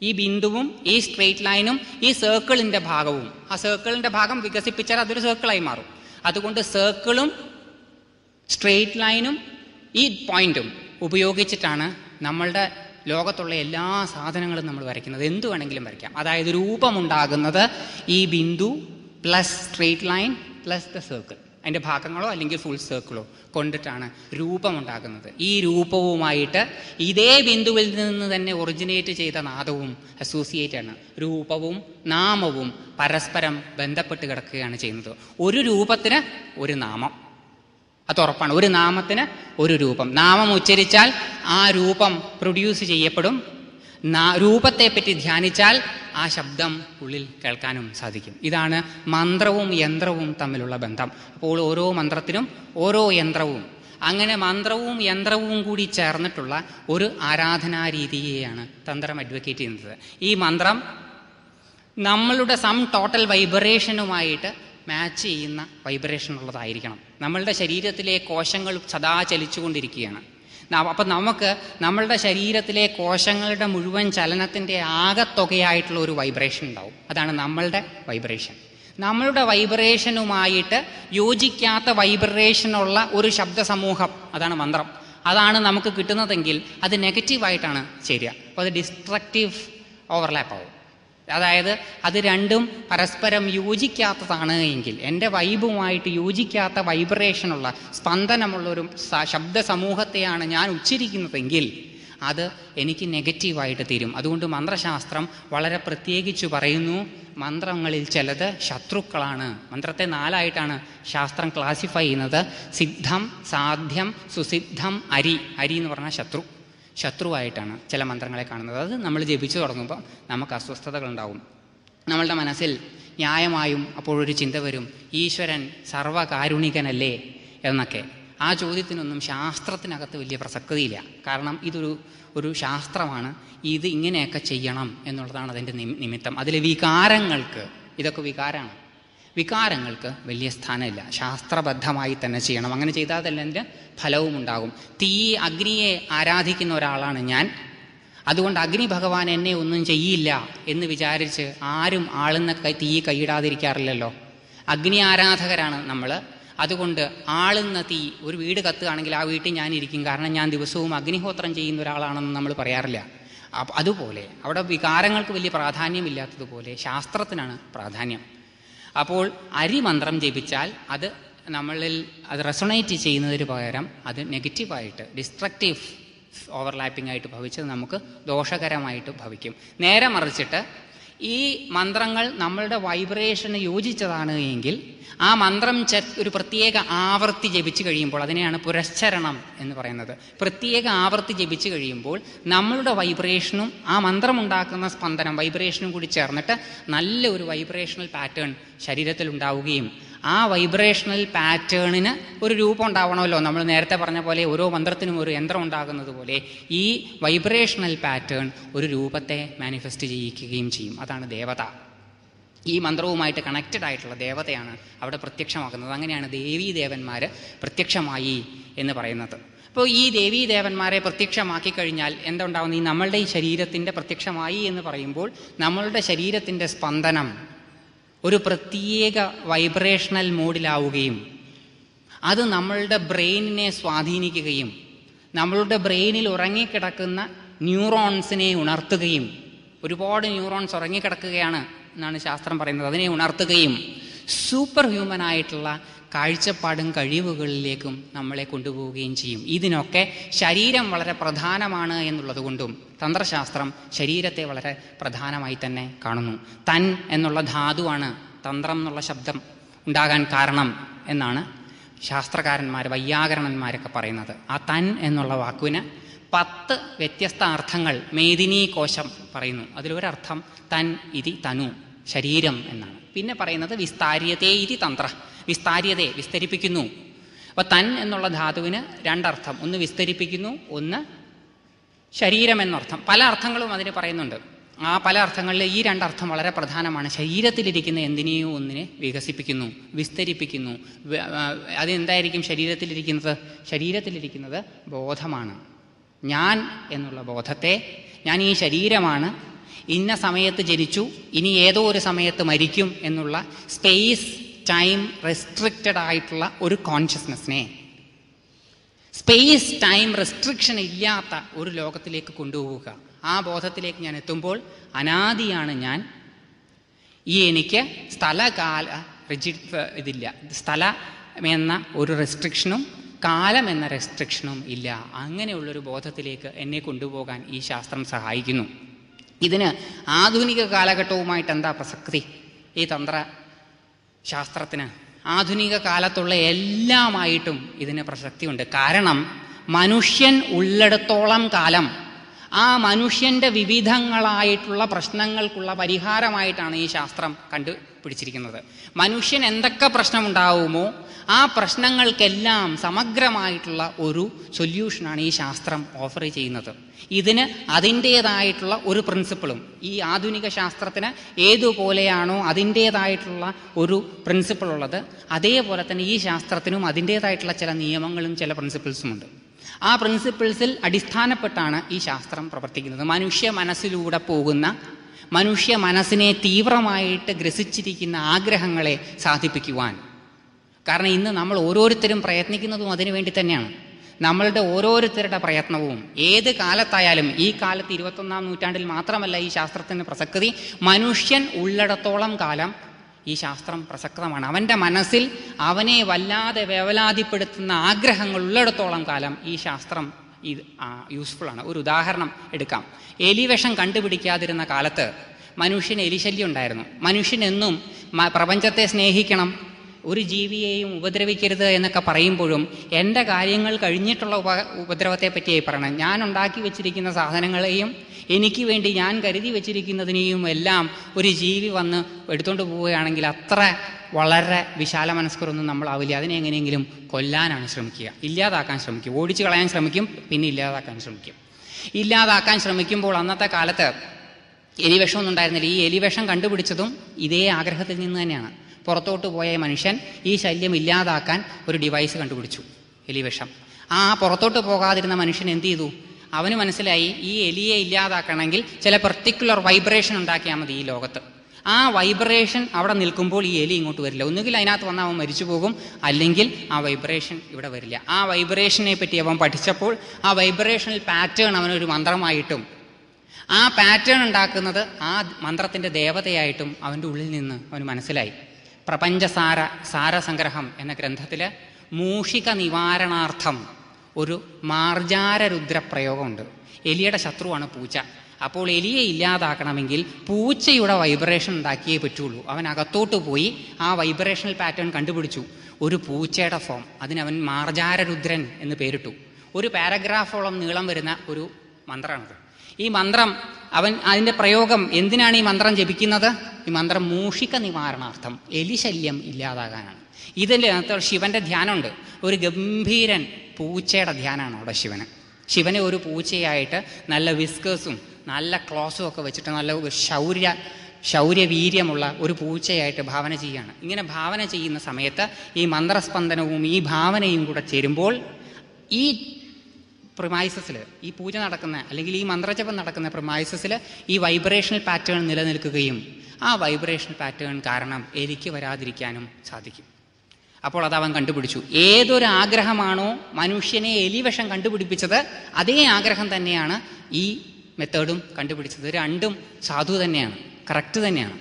ഈ ബിന്ദുവും ഈ സ്ട്രെയിറ്റ് ലൈനും ഈ സർക്കിളിന്റെ ഭാഗവും ആ സർക്കിളിന്റെ ഭാഗം വികസിപ്പിച്ചാൽ അതൊരു സർക്കിളായി മാറും അതുകൊണ്ട് സർക്കിളും സ്ട്രെയിറ്റ് ലൈനും ഈ പോയിന്റും ഉപയോഗിച്ചിട്ടാണ് നമ്മളുടെ ലോകത്തുള്ള എല്ലാ സാധനങ്ങളും നമ്മൾ വരയ്ക്കുന്നത് എന്തു വേണമെങ്കിലും വരയ്ക്കാം അതായത് രൂപമുണ്ടാകുന്നത് ഈ ബിന്ദു plus straight line plus the circle അതിൻ്റെ ഭാഗങ്ങളോ അല്ലെങ്കിൽ ഫുൾ സർക്കിളോ കൊണ്ടിട്ടാണ് രൂപമുണ്ടാകുന്നത് ഈ രൂപവുമായിട്ട് ഇതേ ബിന്ദുവിൽ നിന്ന് തന്നെ ഒറിജിനേറ്റ് ചെയ്ത നാദവും അസോസിയേറ്റ് ആണ് രൂപവും നാമവും പരസ്പരം ബന്ധപ്പെട്ട് കിടക്കുകയാണ് ചെയ്യുന്നത് ഒരു രൂപത്തിന് ഒരു നാമം അത് ഉറപ്പാണ് ഒരു നാമത്തിന് ഒരു രൂപം നാമം ഉച്ചരിച്ചാൽ ആ രൂപം പ്രൊഡ്യൂസ് ചെയ്യപ്പെടും രൂപത്തെപ്പറ്റി ധ്യാനിച്ചാൽ ആ ശബ്ദം ഉള്ളിൽ കേൾക്കാനും സാധിക്കും ഇതാണ് മന്ത്രവും യന്ത്രവും തമ്മിലുള്ള ബന്ധം അപ്പോൾ ഓരോ മന്ത്രത്തിനും ഓരോ യന്ത്രവും അങ്ങനെ മന്ത്രവും യന്ത്രവും കൂടി ചേർന്നിട്ടുള്ള ഒരു ആരാധനാ രീതിയെയാണ് തന്ത്രം അഡ്വക്കേറ്റ് ചെയ്യുന്നത് ഈ മന്ത്രം നമ്മളുടെ സം ടോട്ടൽ വൈബ്രേഷനുമായിട്ട് മാച്ച് ചെയ്യുന്ന വൈബ്രേഷൻ ഉള്ളതായിരിക്കണം നമ്മളുടെ ശരീരത്തിലെ കോശങ്ങൾ സദാ ചലിച്ചുകൊണ്ടിരിക്കുകയാണ് അപ്പം നമുക്ക് നമ്മളുടെ ശരീരത്തിലെ കോശങ്ങളുടെ മുഴുവൻ ചലനത്തിൻ്റെ ആകത്തുകയായിട്ടുള്ള ഒരു വൈബ്രേഷൻ ഉണ്ടാവും അതാണ് നമ്മളുടെ വൈബ്രേഷൻ നമ്മളുടെ വൈബ്രേഷനുമായിട്ട് യോജിക്കാത്ത വൈബ്രേഷനുള്ള ഒരു ശബ്ദസമൂഹം അതാണ് മന്ത്രം അതാണ് നമുക്ക് കിട്ടുന്നതെങ്കിൽ അത് നെഗറ്റീവായിട്ടാണ് ചേരുക അപ്പോൾ അത് ഡിസ്ട്രക്റ്റീവ് ഓവർലാപ്പ് ആവും അതായത് അത് രണ്ടും പരസ്പരം യോജിക്കാത്തതാണ് എങ്കിൽ എൻ്റെ വൈബുമായിട്ട് യോജിക്കാത്ത വൈബ്രേഷനുള്ള സ്പന്ദനമുള്ള ഒരു ശബ്ദ സമൂഹത്തെയാണ് ഞാൻ ഉച്ചരിക്കുന്നതെങ്കിൽ അത് എനിക്ക് നെഗറ്റീവായിട്ട് തീരും അതുകൊണ്ട് മന്ത്രശാസ്ത്രം വളരെ പ്രത്യേകിച്ച് പറയുന്നു മന്ത്രങ്ങളിൽ ചിലത് ശത്രുക്കളാണ് മന്ത്രത്തെ നാലായിട്ടാണ് ശാസ്ത്രം ക്ലാസിഫൈ ചെയ്യുന്നത് സിദ്ധം സാധ്യം സുസിദ്ധം അരി അരി എന്ന് പറഞ്ഞാൽ ശത്രു ശത്രുവായിട്ടാണ് ചില മന്ത്രങ്ങളെ കാണുന്നത് അത് നമ്മൾ ജപിച്ചു തുടങ്ങുമ്പോൾ നമുക്ക് അസ്വസ്ഥതകളുണ്ടാവും നമ്മളുടെ മനസ്സിൽ ന്യായമായും അപ്പോഴൊരു ചിന്ത വരും ഈശ്വരൻ സർവകാരുണികനല്ലേ എന്നൊക്കെ ആ ചോദ്യത്തിനൊന്നും ശാസ്ത്രത്തിനകത്ത് വലിയ പ്രസക്തിയില്ല കാരണം ഇതൊരു ഒരു ശാസ്ത്രമാണ് ഇത് ഇങ്ങനെയൊക്കെ ചെയ്യണം എന്നുള്ളതാണ് അതിൻ്റെ നിമിത്തം അതിലെ വികാരങ്ങൾക്ക് ഇതൊക്കെ വികാരമാണ് വികാരങ്ങൾക്ക് വലിയ സ്ഥാനമില്ല ശാസ്ത്രബദ്ധമായി തന്നെ ചെയ്യണം അങ്ങനെ ചെയ്താൽ തന്നെ അതിൻ്റെ ഫലവും ഉണ്ടാകും തീ അഗ്നിയെ ആരാധിക്കുന്ന ഒരാളാണ് ഞാൻ അതുകൊണ്ട് അഗ്നി ഭഗവാൻ എന്നെ ഒന്നും ചെയ്യില്ല എന്ന് വിചാരിച്ച് ആരും ആളുന്ന തീ കൈയിടാതിരിക്കാറില്ലല്ലോ അഗ്നി ആരാധകരാണ് നമ്മൾ അതുകൊണ്ട് ആളുന്ന തീ ഒരു വീട് കത്തുകയാണെങ്കിൽ ആ വീട്ടിൽ ഞാൻ ഇരിക്കും കാരണം ഞാൻ ദിവസവും അഗ്നിഹോത്രം ചെയ്യുന്ന ഒരാളാണെന്ന് നമ്മൾ പറയാറില്ല അതുപോലെ അവിടെ വികാരങ്ങൾക്ക് വലിയ പ്രാധാന്യമില്ലാത്തതുപോലെ ശാസ്ത്രത്തിനാണ് പ്രാധാന്യം അപ്പോൾ അരിമന്ത്രം ജപിച്ചാൽ അത് നമ്മളിൽ അത് റെസൊണേറ്റ് ചെയ്യുന്നതിന് പകരം അത് നെഗറ്റീവായിട്ട് ഡിസ്ട്രക്റ്റീവ് ഓവർലാപ്പിംഗ് ആയിട്ട് ഭവിച്ചത് നമുക്ക് ദോഷകരമായിട്ട് ഭവിക്കും നേരെ മറിച്ചിട്ട് ഈ മന്ത്രങ്ങൾ നമ്മളുടെ വൈബ്രേഷന് യോജിച്ചതാണ് എങ്കിൽ ആ മന്ത്രം ചെ ഒരു പ്രത്യേക ആവർത്തി ജപിച്ചു കഴിയുമ്പോൾ അതിനെയാണ് പുരസ്ചരണം എന്ന് പറയുന്നത് പ്രത്യേക ആവർത്തി ജപിച്ചു കഴിയുമ്പോൾ നമ്മളുടെ വൈബ്രേഷനും ആ മന്ത്രമുണ്ടാക്കുന്ന സ്പന്ദനം വൈബ്രേഷനും കൂടി ചേർന്നിട്ട് നല്ല ഒരു വൈബ്രേഷണൽ പാറ്റേൺ ശരീരത്തിൽ ഉണ്ടാവുകയും ആ വൈബ്രേഷണൽ പാറ്റേണിന് ഒരു രൂപം ഉണ്ടാവണമല്ലോ നമ്മൾ നേരത്തെ പറഞ്ഞ പോലെ ഓരോ മന്ത്രത്തിനും ഒരു യന്ത്രം ഉണ്ടാകുന്നത് പോലെ ഈ വൈബ്രേഷണൽ പാറ്റേൺ ഒരു രൂപത്തെ മാനിഫെസ്റ്റ് ചെയ്യിക്കുകയും ചെയ്യും അതാണ് ദേവത ഈ മന്ത്രവുമായിട്ട് കണക്റ്റഡ് ആയിട്ടുള്ള ദേവതയാണ് അവിടെ പ്രത്യക്ഷമാക്കുന്നത് അങ്ങനെയാണ് ദേവീ ദേവന്മാർ പ്രത്യക്ഷമായി എന്ന് പറയുന്നത് അപ്പോൾ ഈ ദേവീ ദേവന്മാരെ പ്രത്യക്ഷമാക്കി കഴിഞ്ഞാൽ എന്തുണ്ടാവുന്ന ഈ നമ്മളുടെ ഈ ശരീരത്തിൻ്റെ പ്രത്യക്ഷമായി എന്ന് പറയുമ്പോൾ നമ്മളുടെ ശരീരത്തിൻ്റെ സ്പന്ദനം ഒരു പ്രത്യേക വൈബ്രേഷണൽ മോഡിലാവുകയും അത് നമ്മളുടെ ബ്രെയിനിനെ സ്വാധീനിക്കുകയും നമ്മളുടെ ബ്രെയിനിൽ ഉറങ്ങിക്കിടക്കുന്ന ന്യൂറോൺസിനെ ഉണർത്തുകയും ഒരുപാട് ന്യൂറോൺസ് ഉറങ്ങിക്കിടക്കുകയാണ് എന്നാണ് ശാസ്ത്രം പറയുന്നത് അതിനെ ഉണർത്തുകയും സൂപ്പർ ഹ്യൂമൻ ആയിട്ടുള്ള കാഴ്ചപ്പാടും കഴിവുകളിലേക്കും നമ്മളെ കൊണ്ടുപോവുകയും ചെയ്യും ഇതിനൊക്കെ ശരീരം വളരെ പ്രധാനമാണ് എന്നുള്ളത് കൊണ്ടും തന്ത്രശാസ്ത്രം ശരീരത്തെ വളരെ പ്രധാനമായി തന്നെ കാണുന്നു തൻ എന്നുള്ള ധാതുവാണ് തന്ത്രം എന്നുള്ള ശബ്ദം ഉണ്ടാകാൻ കാരണം എന്നാണ് ശാസ്ത്രകാരന്മാർ വൈയാകരണന്മാരൊക്കെ പറയുന്നത് ആ തൻ എന്നുള്ള വാക്കുവിന് പത്ത് വ്യത്യസ്ത അർത്ഥങ്ങൾ മേദിനീ കോശം പറയുന്നു അതിലൊരർത്ഥം തൻ ഇതി തനു ശരീരം എന്നാണ് പിന്നെ പറയുന്നത് വിസ്താര്യതേ ഇതി തന്ത്ര വിസ്താര്യതയെ വിസ്തരിപ്പിക്കുന്നു അപ്പോൾ തൻ എന്നുള്ള ധാതുവിന് രണ്ടർത്ഥം ഒന്ന് വിസ്തരിപ്പിക്കുന്നു ഒന്ന് ശരീരം എന്നർത്ഥം പല അർത്ഥങ്ങളും അതിന് പറയുന്നുണ്ട് ആ പല അർത്ഥങ്ങളിൽ ഈ രണ്ടർത്ഥം വളരെ പ്രധാനമാണ് ശരീരത്തിലിരിക്കുന്ന എന്തിനെയോ ഒന്നിനെ വികസിപ്പിക്കുന്നു വിസ്തരിപ്പിക്കുന്നു അതെന്തായിരിക്കും ശരീരത്തിലിരിക്കുന്നത് ശരീരത്തിലിരിക്കുന്നത് ബോധമാണ് ഞാൻ എന്നുള്ള ബോധത്തെ ഞാൻ ഈ ശരീരമാണ് ഇന്ന സമയത്ത് ജനിച്ചു ഇനി ഏതോ ഒരു സമയത്ത് മരിക്കും എന്നുള്ള സ്പേസ് ടൈം റെസ്ട്രിക്റ്റഡ് ആയിട്ടുള്ള ഒരു കോൺഷ്യസ്നെസ്സിനെ സ്പേസ് ടൈം റെസ്ട്രിക്ഷൻ ഇല്ലാത്ത ഒരു ലോകത്തിലേക്ക് കൊണ്ടുപോവുക ആ ബോധത്തിലേക്ക് ഞാൻ എത്തുമ്പോൾ അനാദിയാണ് ഞാൻ ഈ എനിക്ക് സ്ഥലകാല റിജിഡ് ഇതില്ല സ്ഥല എന്ന ഒരു റെസ്ട്രിക്ഷനും കാലം എന്ന റെസ്ട്രിക്ഷനും ഇല്ല അങ്ങനെയുള്ളൊരു ബോധത്തിലേക്ക് എന്നെ കൊണ്ടുപോകാൻ ഈ ശാസ്ത്രം സഹായിക്കുന്നു ഇതിന് ആധുനിക കാലഘട്ടവുമായിട്ട് എന്താ പ്രസക്തി ഈ തന്ത്ര ശാസ്ത്രത്തിന് ആധുനിക കാലത്തുള്ള എല്ലാമായിട്ടും ഇതിന് പ്രസക്തിയുണ്ട് കാരണം മനുഷ്യൻ ഉള്ളിടത്തോളം കാലം ആ മനുഷ്യൻ്റെ വിവിധങ്ങളായിട്ടുള്ള പ്രശ്നങ്ങൾക്കുള്ള പരിഹാരമായിട്ടാണ് ഈ ശാസ്ത്രം കണ്ടുപിടിച്ചിരിക്കുന്നത് മനുഷ്യൻ എന്തൊക്കെ പ്രശ്നമുണ്ടാവുമോ ആ പ്രശ്നങ്ങൾക്കെല്ലാം സമഗ്രമായിട്ടുള്ള ഒരു സൊല്യൂഷനാണ് ഈ ശാസ്ത്രം ഓഫർ ചെയ്യുന്നത് ഇതിന് അതിൻ്റേതായിട്ടുള്ള ഒരു പ്രിൻസിപ്പിളും ഈ ആധുനിക ശാസ്ത്രത്തിന് ഏതുപോലെയാണോ അതിൻ്റേതായിട്ടുള്ള ഒരു പ്രിൻസിപ്പിൾ ഉള്ളത് അതേപോലെ തന്നെ ഈ ശാസ്ത്രത്തിനും അതിൻ്റേതായിട്ടുള്ള ചില നിയമങ്ങളും ചില പ്രിൻസിപ്പിൾസും ഉണ്ട് ആ പ്രിൻസിപ്പിൾസിൽ അടിസ്ഥാനപ്പെട്ടാണ് ഈ ശാസ്ത്രം പ്രവർത്തിക്കുന്നത് മനുഷ്യ മനസ്സിലൂടെ പോകുന്ന മനുഷ്യ മനസ്സിനെ തീവ്രമായിട്ട് ഗ്രസിച്ചിരിക്കുന്ന ആഗ്രഹങ്ങളെ സാധിപ്പിക്കുവാൻ കാരണം ഇന്ന് നമ്മൾ ഓരോരുത്തരും പ്രയത്നിക്കുന്നതും അതിനു വേണ്ടി തന്നെയാണ് നമ്മളുടെ ഓരോരുത്തരുടെ പ്രയത്നവും ഏത് കാലത്തായാലും ഈ കാലത്ത് ഇരുപത്തൊന്നാം നൂറ്റാണ്ടിൽ മാത്രമല്ല ഈ ശാസ്ത്രത്തിൻ്റെ പ്രസക്തി മനുഷ്യൻ ഉള്ളിടത്തോളം കാലം ഈ ശാസ്ത്രം പ്രസക്തമാണ് അവൻ്റെ മനസ്സിൽ അവനെ വല്ലാതെ വേവലാതിപ്പെടുത്തുന്ന ആഗ്രഹങ്ങൾ ഉള്ളിടത്തോളം കാലം ഈ ശാസ്ത്രം ഇത് ആണ് ഒരു ഉദാഹരണം എടുക്കാം എലിവേഷം കണ്ടുപിടിക്കാതിരുന്ന കാലത്ത് മനുഷ്യന് എലിശല്യം ഉണ്ടായിരുന്നു മനുഷ്യനെന്നും പ്രപഞ്ചത്തെ സ്നേഹിക്കണം ഒരു ജീവിയെയും ഉപദ്രവിക്കരുത് എന്നൊക്കെ പറയുമ്പോഴും എൻ്റെ കാര്യങ്ങൾ കഴിഞ്ഞിട്ടുള്ള ഉപ ഉപദ്രവത്തെപ്പറ്റിയായി പറയണം ഞാൻ ഉണ്ടാക്കി വെച്ചിരിക്കുന്ന സാധനങ്ങളെയും എനിക്ക് വേണ്ടി ഞാൻ കരുതി വെച്ചിരിക്കുന്നതിനെയും എല്ലാം ഒരു ജീവി വന്ന് എടുത്തുകൊണ്ട് പോവുകയാണെങ്കിൽ അത്ര വളരെ വിശാല മനസ്കരൊന്നും നമ്മളാവില്ല അതിനെ എങ്ങനെയെങ്കിലും കൊല്ലാനാണ് ശ്രമിക്കുക ഇല്ലാതാക്കാൻ ശ്രമിക്കും ഓടിച്ചു കളയാൻ ശ്രമിക്കും പിന്നെ ഇല്ലാതാക്കാൻ ശ്രമിക്കും ഇല്ലാതാക്കാൻ ശ്രമിക്കുമ്പോൾ അന്നത്തെ കാലത്ത് ഒന്നും ഉണ്ടായിരുന്നില്ല ഈ എലിവേഷം കണ്ടുപിടിച്ചതും ഇതേ ആഗ്രഹത്തിൽ നിന്ന് തന്നെയാണ് പുറത്തോട്ട് പോയ മനുഷ്യൻ ഈ ശല്യം ഇല്ലാതാക്കാൻ ഒരു ഡിവൈസ് കണ്ടുപിടിച്ചു എലിവേഷം ആ പുറത്തോട്ട് പോകാതിരുന്ന മനുഷ്യൻ എന്ത് ചെയ്തു അവന് മനസ്സിലായി ഈ എലിയെ ഇല്ലാതാക്കണമെങ്കിൽ ചില പെർട്ടിക്കുലർ വൈബ്രേഷൻ ഉണ്ടാക്കിയാൽ മതി ഈ ലോകത്ത് ആ വൈബ്രേഷൻ അവിടെ നിൽക്കുമ്പോൾ ഈ എലി ഇങ്ങോട്ട് വരില്ല ഒന്നുകിൽ അതിനകത്ത് വന്നാൽ അവൻ മരിച്ചു പോകും അല്ലെങ്കിൽ ആ വൈബ്രേഷൻ ഇവിടെ വരില്ല ആ വൈബ്രേഷനെ പറ്റി അവൻ പഠിച്ചപ്പോൾ ആ വൈബ്രേഷനിൽ പാറ്റേൺ അവനൊരു മന്ത്രമായിട്ടും ആ പാറ്റേൺ ഉണ്ടാക്കുന്നത് ആ മന്ത്രത്തിൻ്റെ ദേവതയായിട്ടും അവൻ്റെ ഉള്ളിൽ നിന്ന് അവന് മനസ്സിലായി പ്രപഞ്ചസാര സാരസംഗ്രഹം എന്ന ഗ്രന്ഥത്തിൽ മൂഷിക നിവാരണാർത്ഥം ഒരു മാർജാര രുദ്രപ്രയോഗമുണ്ട് എലിയുടെ ശത്രുവാണ് പൂച്ച അപ്പോൾ എലിയെ ഇല്ലാതാക്കണമെങ്കിൽ പൂച്ചയുടെ വൈബ്രേഷൻ ഉണ്ടാക്കിയേ പറ്റുള്ളൂ അവൻ അകത്തോട്ട് പോയി ആ വൈബ്രേഷണൽ പാറ്റേൺ കണ്ടുപിടിച്ചു ഒരു പൂച്ചയുടെ ഫോം അതിനവൻ മാർജാരരുദ്രൻ എന്ന് പേരിട്ടു ഒരു പാരഗ്രാഫോളം നീളം വരുന്ന ഒരു മന്ത്രമാണത് ഈ മന്ത്രം അവൻ അതിൻ്റെ പ്രയോഗം എന്തിനാണ് ഈ മന്ത്രം ജപിക്കുന്നത് ഈ മന്ത്രം മൂഷിക നിവാരണാർത്ഥം എലിശല്യം ഇല്ലാതാകാനാണ് ഇതിൻ്റെ അകത്ത് ശിവന്റെ ധ്യാനമുണ്ട് ഒരു ഗംഭീരൻ പൂച്ചയുടെ ധ്യാനമാണ് അവിടെ ശിവന് ശിവനെ ഒരു പൂച്ചയായിട്ട് നല്ല വിസ്കേഴ്സും നല്ല ക്ലോസും ഒക്കെ വെച്ചിട്ട് നല്ല ശൗര്യ ശൗര്യവീര്യമുള്ള ഒരു പൂച്ചയായിട്ട് ഭാവന ചെയ്യുകയാണ് ഇങ്ങനെ ഭാവന ചെയ്യുന്ന സമയത്ത് ഈ മന്ത്രസ്പന്ദനവും ഈ ഭാവനയും കൂടെ ചേരുമ്പോൾ ഈ പ്രിമൈസസിൽ ഈ പൂജ നടക്കുന്ന അല്ലെങ്കിൽ ഈ മന്ത്രജപം നടക്കുന്ന പ്രിമൈസസിൽ ഈ വൈബ്രേഷണൽ പാറ്റേൺ നിലനിൽക്കുകയും ആ വൈബ്രേഷണൽ പാറ്റേൺ കാരണം എനിക്ക് വരാതിരിക്കാനും സാധിക്കും അപ്പോൾ അത് അവൻ കണ്ടുപിടിച്ചു ആഗ്രഹമാണോ മനുഷ്യനെ എലിവശം കണ്ടുപിടിപ്പിച്ചത് അതേ ആഗ്രഹം തന്നെയാണ് ഈ മെത്തേഡും കണ്ടുപിടിച്ചത് രണ്ടും സാധു തന്നെയാണ് കറക്റ്റ് തന്നെയാണ്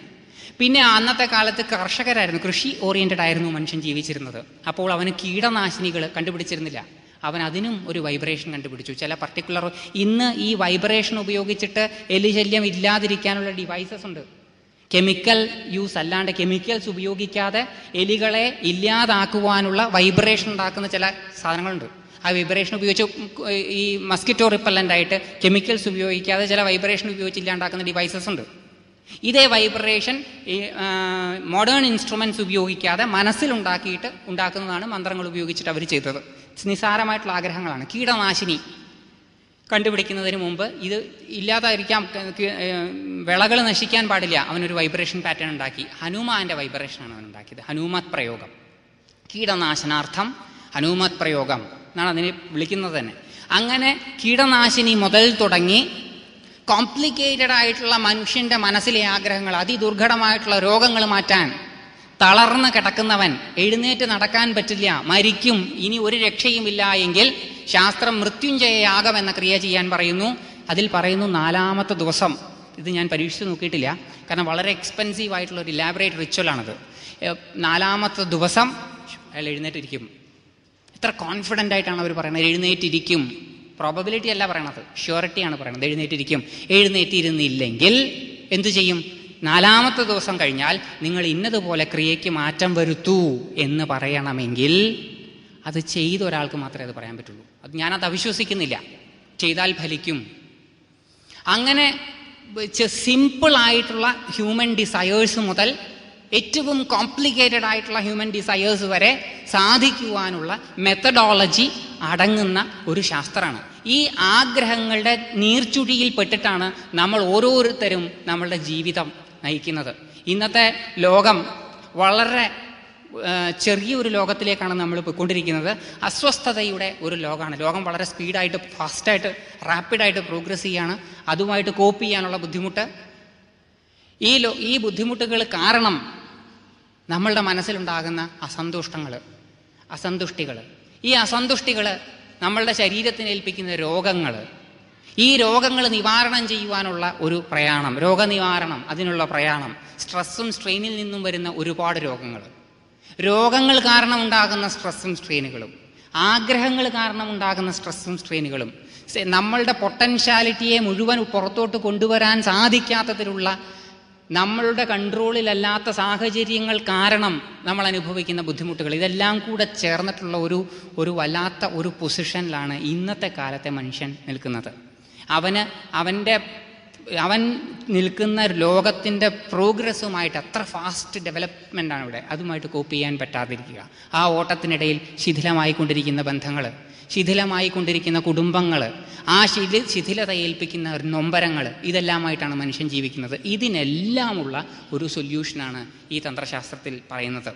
പിന്നെ അന്നത്തെ കാലത്ത് കർഷകരായിരുന്നു കൃഷി ഓറിയന്റഡ് ആയിരുന്നു മനുഷ്യൻ ജീവിച്ചിരുന്നത് അപ്പോൾ അവന് കീടനാശിനികൾ കണ്ടുപിടിച്ചിരുന്നില്ല അവൻ അതിനും ഒരു വൈബ്രേഷൻ കണ്ടുപിടിച്ചു ചില പർട്ടിക്കുലർ ഇന്ന് ഈ വൈബ്രേഷൻ ഉപയോഗിച്ചിട്ട് എലിശല്യം ഇല്ലാതിരിക്കാനുള്ള ഡിവൈസസ് ഉണ്ട് കെമിക്കൽ യൂസ് അല്ലാണ്ട് കെമിക്കൽസ് ഉപയോഗിക്കാതെ എലികളെ ഇല്ലാതാക്കുവാനുള്ള വൈബ്രേഷൻ ഉണ്ടാക്കുന്ന ചില സാധനങ്ങളുണ്ട് ആ വൈബ്രേഷൻ ഉപയോഗിച്ച് ഈ മസ്കിറ്റോ റിപ്പല്ലൻ്റ് ആയിട്ട് കെമിക്കൽസ് ഉപയോഗിക്കാതെ ചില വൈബ്രേഷൻ ഉപയോഗിച്ച് ഇല്ലാണ്ടാക്കുന്ന ഡിവൈസസ് ഉണ്ട് ഇതേ വൈബ്രേഷൻ ഈ മോഡേൺ ഇൻസ്ട്രുമെൻറ്റ്സ് ഉപയോഗിക്കാതെ മനസ്സിലുണ്ടാക്കിയിട്ട് ഉണ്ടാക്കുന്നതാണ് മന്ത്രങ്ങൾ ഉപയോഗിച്ചിട്ട് അവർ ചെയ്തത് നിസാരമായിട്ടുള്ള ആഗ്രഹങ്ങളാണ് കീടനാശിനി കണ്ടുപിടിക്കുന്നതിന് മുമ്പ് ഇത് ഇല്ലാതായിരിക്കാം വിളകൾ നശിക്കാൻ പാടില്ല അവനൊരു വൈബ്രേഷൻ പാറ്റേൺ ഉണ്ടാക്കി ഹനുമാൻ്റെ വൈബ്രേഷനാണ് അവൻ ഉണ്ടാക്കിയത് ഹനുമത് പ്രയോഗം കീടനാശനാർത്ഥം ഹനുമത് പ്രയോഗം എന്നാണ് അതിനെ വിളിക്കുന്നത് തന്നെ അങ്ങനെ കീടനാശിനി മുതൽ തുടങ്ങി കോംപ്ലിക്കേറ്റഡ് ആയിട്ടുള്ള മനുഷ്യൻ്റെ മനസ്സിലെ ആഗ്രഹങ്ങൾ അതിദുർഘടമായിട്ടുള്ള രോഗങ്ങൾ മാറ്റാൻ തളർന്ന് കിടക്കുന്നവൻ എഴുന്നേറ്റ് നടക്കാൻ പറ്റില്ല മരിക്കും ഇനി ഒരു രക്ഷയുമില്ല എങ്കിൽ ശാസ്ത്രം മൃത്യുഞ്ജയയാകം എന്ന ക്രിയ ചെയ്യാൻ പറയുന്നു അതിൽ പറയുന്നു നാലാമത്തെ ദിവസം ഇത് ഞാൻ പരീക്ഷിച്ച് നോക്കിയിട്ടില്ല കാരണം വളരെ എക്സ്പെൻസീവ് ആയിട്ടുള്ള ഒരു ലാബറേറ്റ് റിച്വലാണത് നാലാമത്തെ ദിവസം അയാൾ എഴുന്നേറ്റിരിക്കും എത്ര കോൺഫിഡൻ്റ് ആയിട്ടാണ് അവർ പറയുന്നത് എഴുന്നേറ്റിരിക്കും പ്രോബബിലിറ്റി അല്ല പറയണത് ഷ്യൂറിറ്റിയാണ് പറയണത് എഴുന്നേറ്റിരിക്കും എഴുന്നേറ്റിരുന്നില്ലെങ്കിൽ എന്തു ചെയ്യും നാലാമത്തെ ദിവസം കഴിഞ്ഞാൽ നിങ്ങൾ ഇന്നതുപോലെ ക്രിയയ്ക്ക് മാറ്റം വരുത്തൂ എന്ന് പറയണമെങ്കിൽ അത് ചെയ്ത ഒരാൾക്ക് മാത്രമേ അത് പറയാൻ പറ്റുള്ളൂ അത് ഞാനത് അവിശ്വസിക്കുന്നില്ല ചെയ്താൽ ഫലിക്കും അങ്ങനെ സിമ്പിളായിട്ടുള്ള ഹ്യൂമൻ ഡിസയേഴ്സ് മുതൽ ഏറ്റവും കോംപ്ലിക്കേറ്റഡ് ആയിട്ടുള്ള ഹ്യൂമൻ ഡിസയേഴ്സ് വരെ സാധിക്കുവാനുള്ള മെത്തഡോളജി അടങ്ങുന്ന ഒരു ശാസ്ത്രമാണ് ഈ ആഗ്രഹങ്ങളുടെ നീർച്ചുഴിയിൽ പെട്ടിട്ടാണ് നമ്മൾ ഓരോരുത്തരും നമ്മളുടെ ജീവിതം നയിക്കുന്നത് ഇന്നത്തെ ലോകം വളരെ ചെറിയൊരു ലോകത്തിലേക്കാണ് നമ്മൾ പോയിക്കൊണ്ടിരിക്കുന്നത് അസ്വസ്ഥതയുടെ ഒരു ലോകമാണ് ലോകം വളരെ സ്പീഡായിട്ട് ഫാസ്റ്റായിട്ട് റാപ്പിഡായിട്ട് പ്രോഗ്രസ് ചെയ്യുകയാണ് അതുമായിട്ട് കോപ്പ് ചെയ്യാനുള്ള ബുദ്ധിമുട്ട് ഈ ലോ ഈ ബുദ്ധിമുട്ടുകൾ കാരണം നമ്മളുടെ മനസ്സിലുണ്ടാകുന്ന അസന്തുഷ്ടങ്ങൾ അസന്തുഷ്ടികൾ ഈ അസന്തുഷ്ടികൾ നമ്മളുടെ ശരീരത്തിന് ഏൽപ്പിക്കുന്ന രോഗങ്ങൾ ഈ രോഗങ്ങൾ നിവാരണം ചെയ്യുവാനുള്ള ഒരു പ്രയാണം രോഗനിവാരണം അതിനുള്ള പ്രയാണം സ്ട്രെസ്സും സ്ട്രെയിനിൽ നിന്നും വരുന്ന ഒരുപാട് രോഗങ്ങൾ രോഗങ്ങൾ കാരണം ഉണ്ടാകുന്ന സ്ട്രെസ്സും സ്ട്രെയിനുകളും ആഗ്രഹങ്ങൾ കാരണം ഉണ്ടാകുന്ന സ്ട്രെസ്സും സ്ട്രെയിനുകളും നമ്മളുടെ പൊട്ടൻഷ്യാലിറ്റിയെ മുഴുവൻ പുറത്തോട്ട് കൊണ്ടുവരാൻ സാധിക്കാത്തതിലുള്ള നമ്മളുടെ കൺട്രോളിലല്ലാത്ത സാഹചര്യങ്ങൾ കാരണം നമ്മൾ അനുഭവിക്കുന്ന ബുദ്ധിമുട്ടുകൾ ഇതെല്ലാം കൂടെ ചേർന്നിട്ടുള്ള ഒരു ഒരു വല്ലാത്ത ഒരു പൊസിഷനിലാണ് ഇന്നത്തെ കാലത്തെ മനുഷ്യൻ നിൽക്കുന്നത് അവന് അവൻ്റെ അവൻ നിൽക്കുന്ന ലോകത്തിൻ്റെ പ്രോഗ്രസ്സുമായിട്ട് അത്ര ഫാസ്റ്റ് ഡെവലപ്മെൻ്റാണ് ഇവിടെ അതുമായിട്ട് കോപ്പ് ചെയ്യാൻ പറ്റാതിരിക്കുക ആ ഓട്ടത്തിനിടയിൽ ശിഥിലമായിക്കൊണ്ടിരിക്കുന്ന ബന്ധങ്ങൾ ശിഥിലമായിക്കൊണ്ടിരിക്കുന്ന കുടുംബങ്ങൾ ആ ശിഥി ശിഥിലത ഏൽപ്പിക്കുന്ന നൊമ്പരങ്ങൾ ഇതെല്ലാമായിട്ടാണ് മനുഷ്യൻ ജീവിക്കുന്നത് ഇതിനെല്ലാമുള്ള ഒരു സൊല്യൂഷനാണ് ഈ തന്ത്രശാസ്ത്രത്തിൽ പറയുന്നത്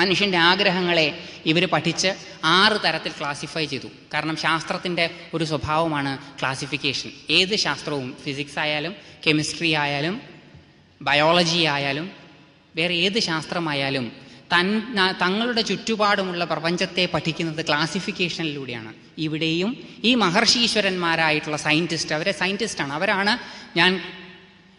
മനുഷ്യൻ്റെ ആഗ്രഹങ്ങളെ ഇവർ പഠിച്ച് ആറ് തരത്തിൽ ക്ലാസിഫൈ ചെയ്തു കാരണം ശാസ്ത്രത്തിൻ്റെ ഒരു സ്വഭാവമാണ് ക്ലാസിഫിക്കേഷൻ ഏത് ശാസ്ത്രവും ഫിസിക്സ് ആയാലും കെമിസ്ട്രി ആയാലും ബയോളജി ആയാലും വേറെ ഏത് ശാസ്ത്രമായാലും തൻ തങ്ങളുടെ ചുറ്റുപാടുമുള്ള പ്രപഞ്ചത്തെ പഠിക്കുന്നത് ക്ലാസിഫിക്കേഷനിലൂടെയാണ് ഇവിടെയും ഈ മഹർഷീശ്വരന്മാരായിട്ടുള്ള സയൻറ്റിസ്റ്റ് അവരെ സയൻറ്റിസ്റ്റാണ് അവരാണ് ഞാൻ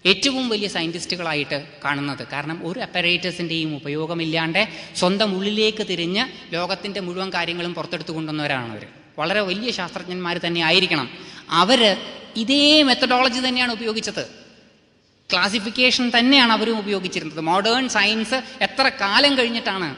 ഏറ്റവും വലിയ സയൻറ്റിസ്റ്റുകളായിട്ട് കാണുന്നത് കാരണം ഒരു അപ്പറേറ്റേഴ്സിൻ്റെയും ഉപയോഗമില്ലാണ്ട് സ്വന്തം ഉള്ളിലേക്ക് തിരിഞ്ഞ് ലോകത്തിൻ്റെ മുഴുവൻ കാര്യങ്ങളും പുറത്തെടുത്തു കൊണ്ടുവന്നവരാണ് അവർ വളരെ വലിയ ശാസ്ത്രജ്ഞന്മാർ തന്നെ ആയിരിക്കണം അവർ ഇതേ മെത്തഡോളജി തന്നെയാണ് ഉപയോഗിച്ചത് ക്ലാസിഫിക്കേഷൻ തന്നെയാണ് അവരും ഉപയോഗിച്ചിരുന്നത് മോഡേൺ സയൻസ് എത്ര കാലം കഴിഞ്ഞിട്ടാണ്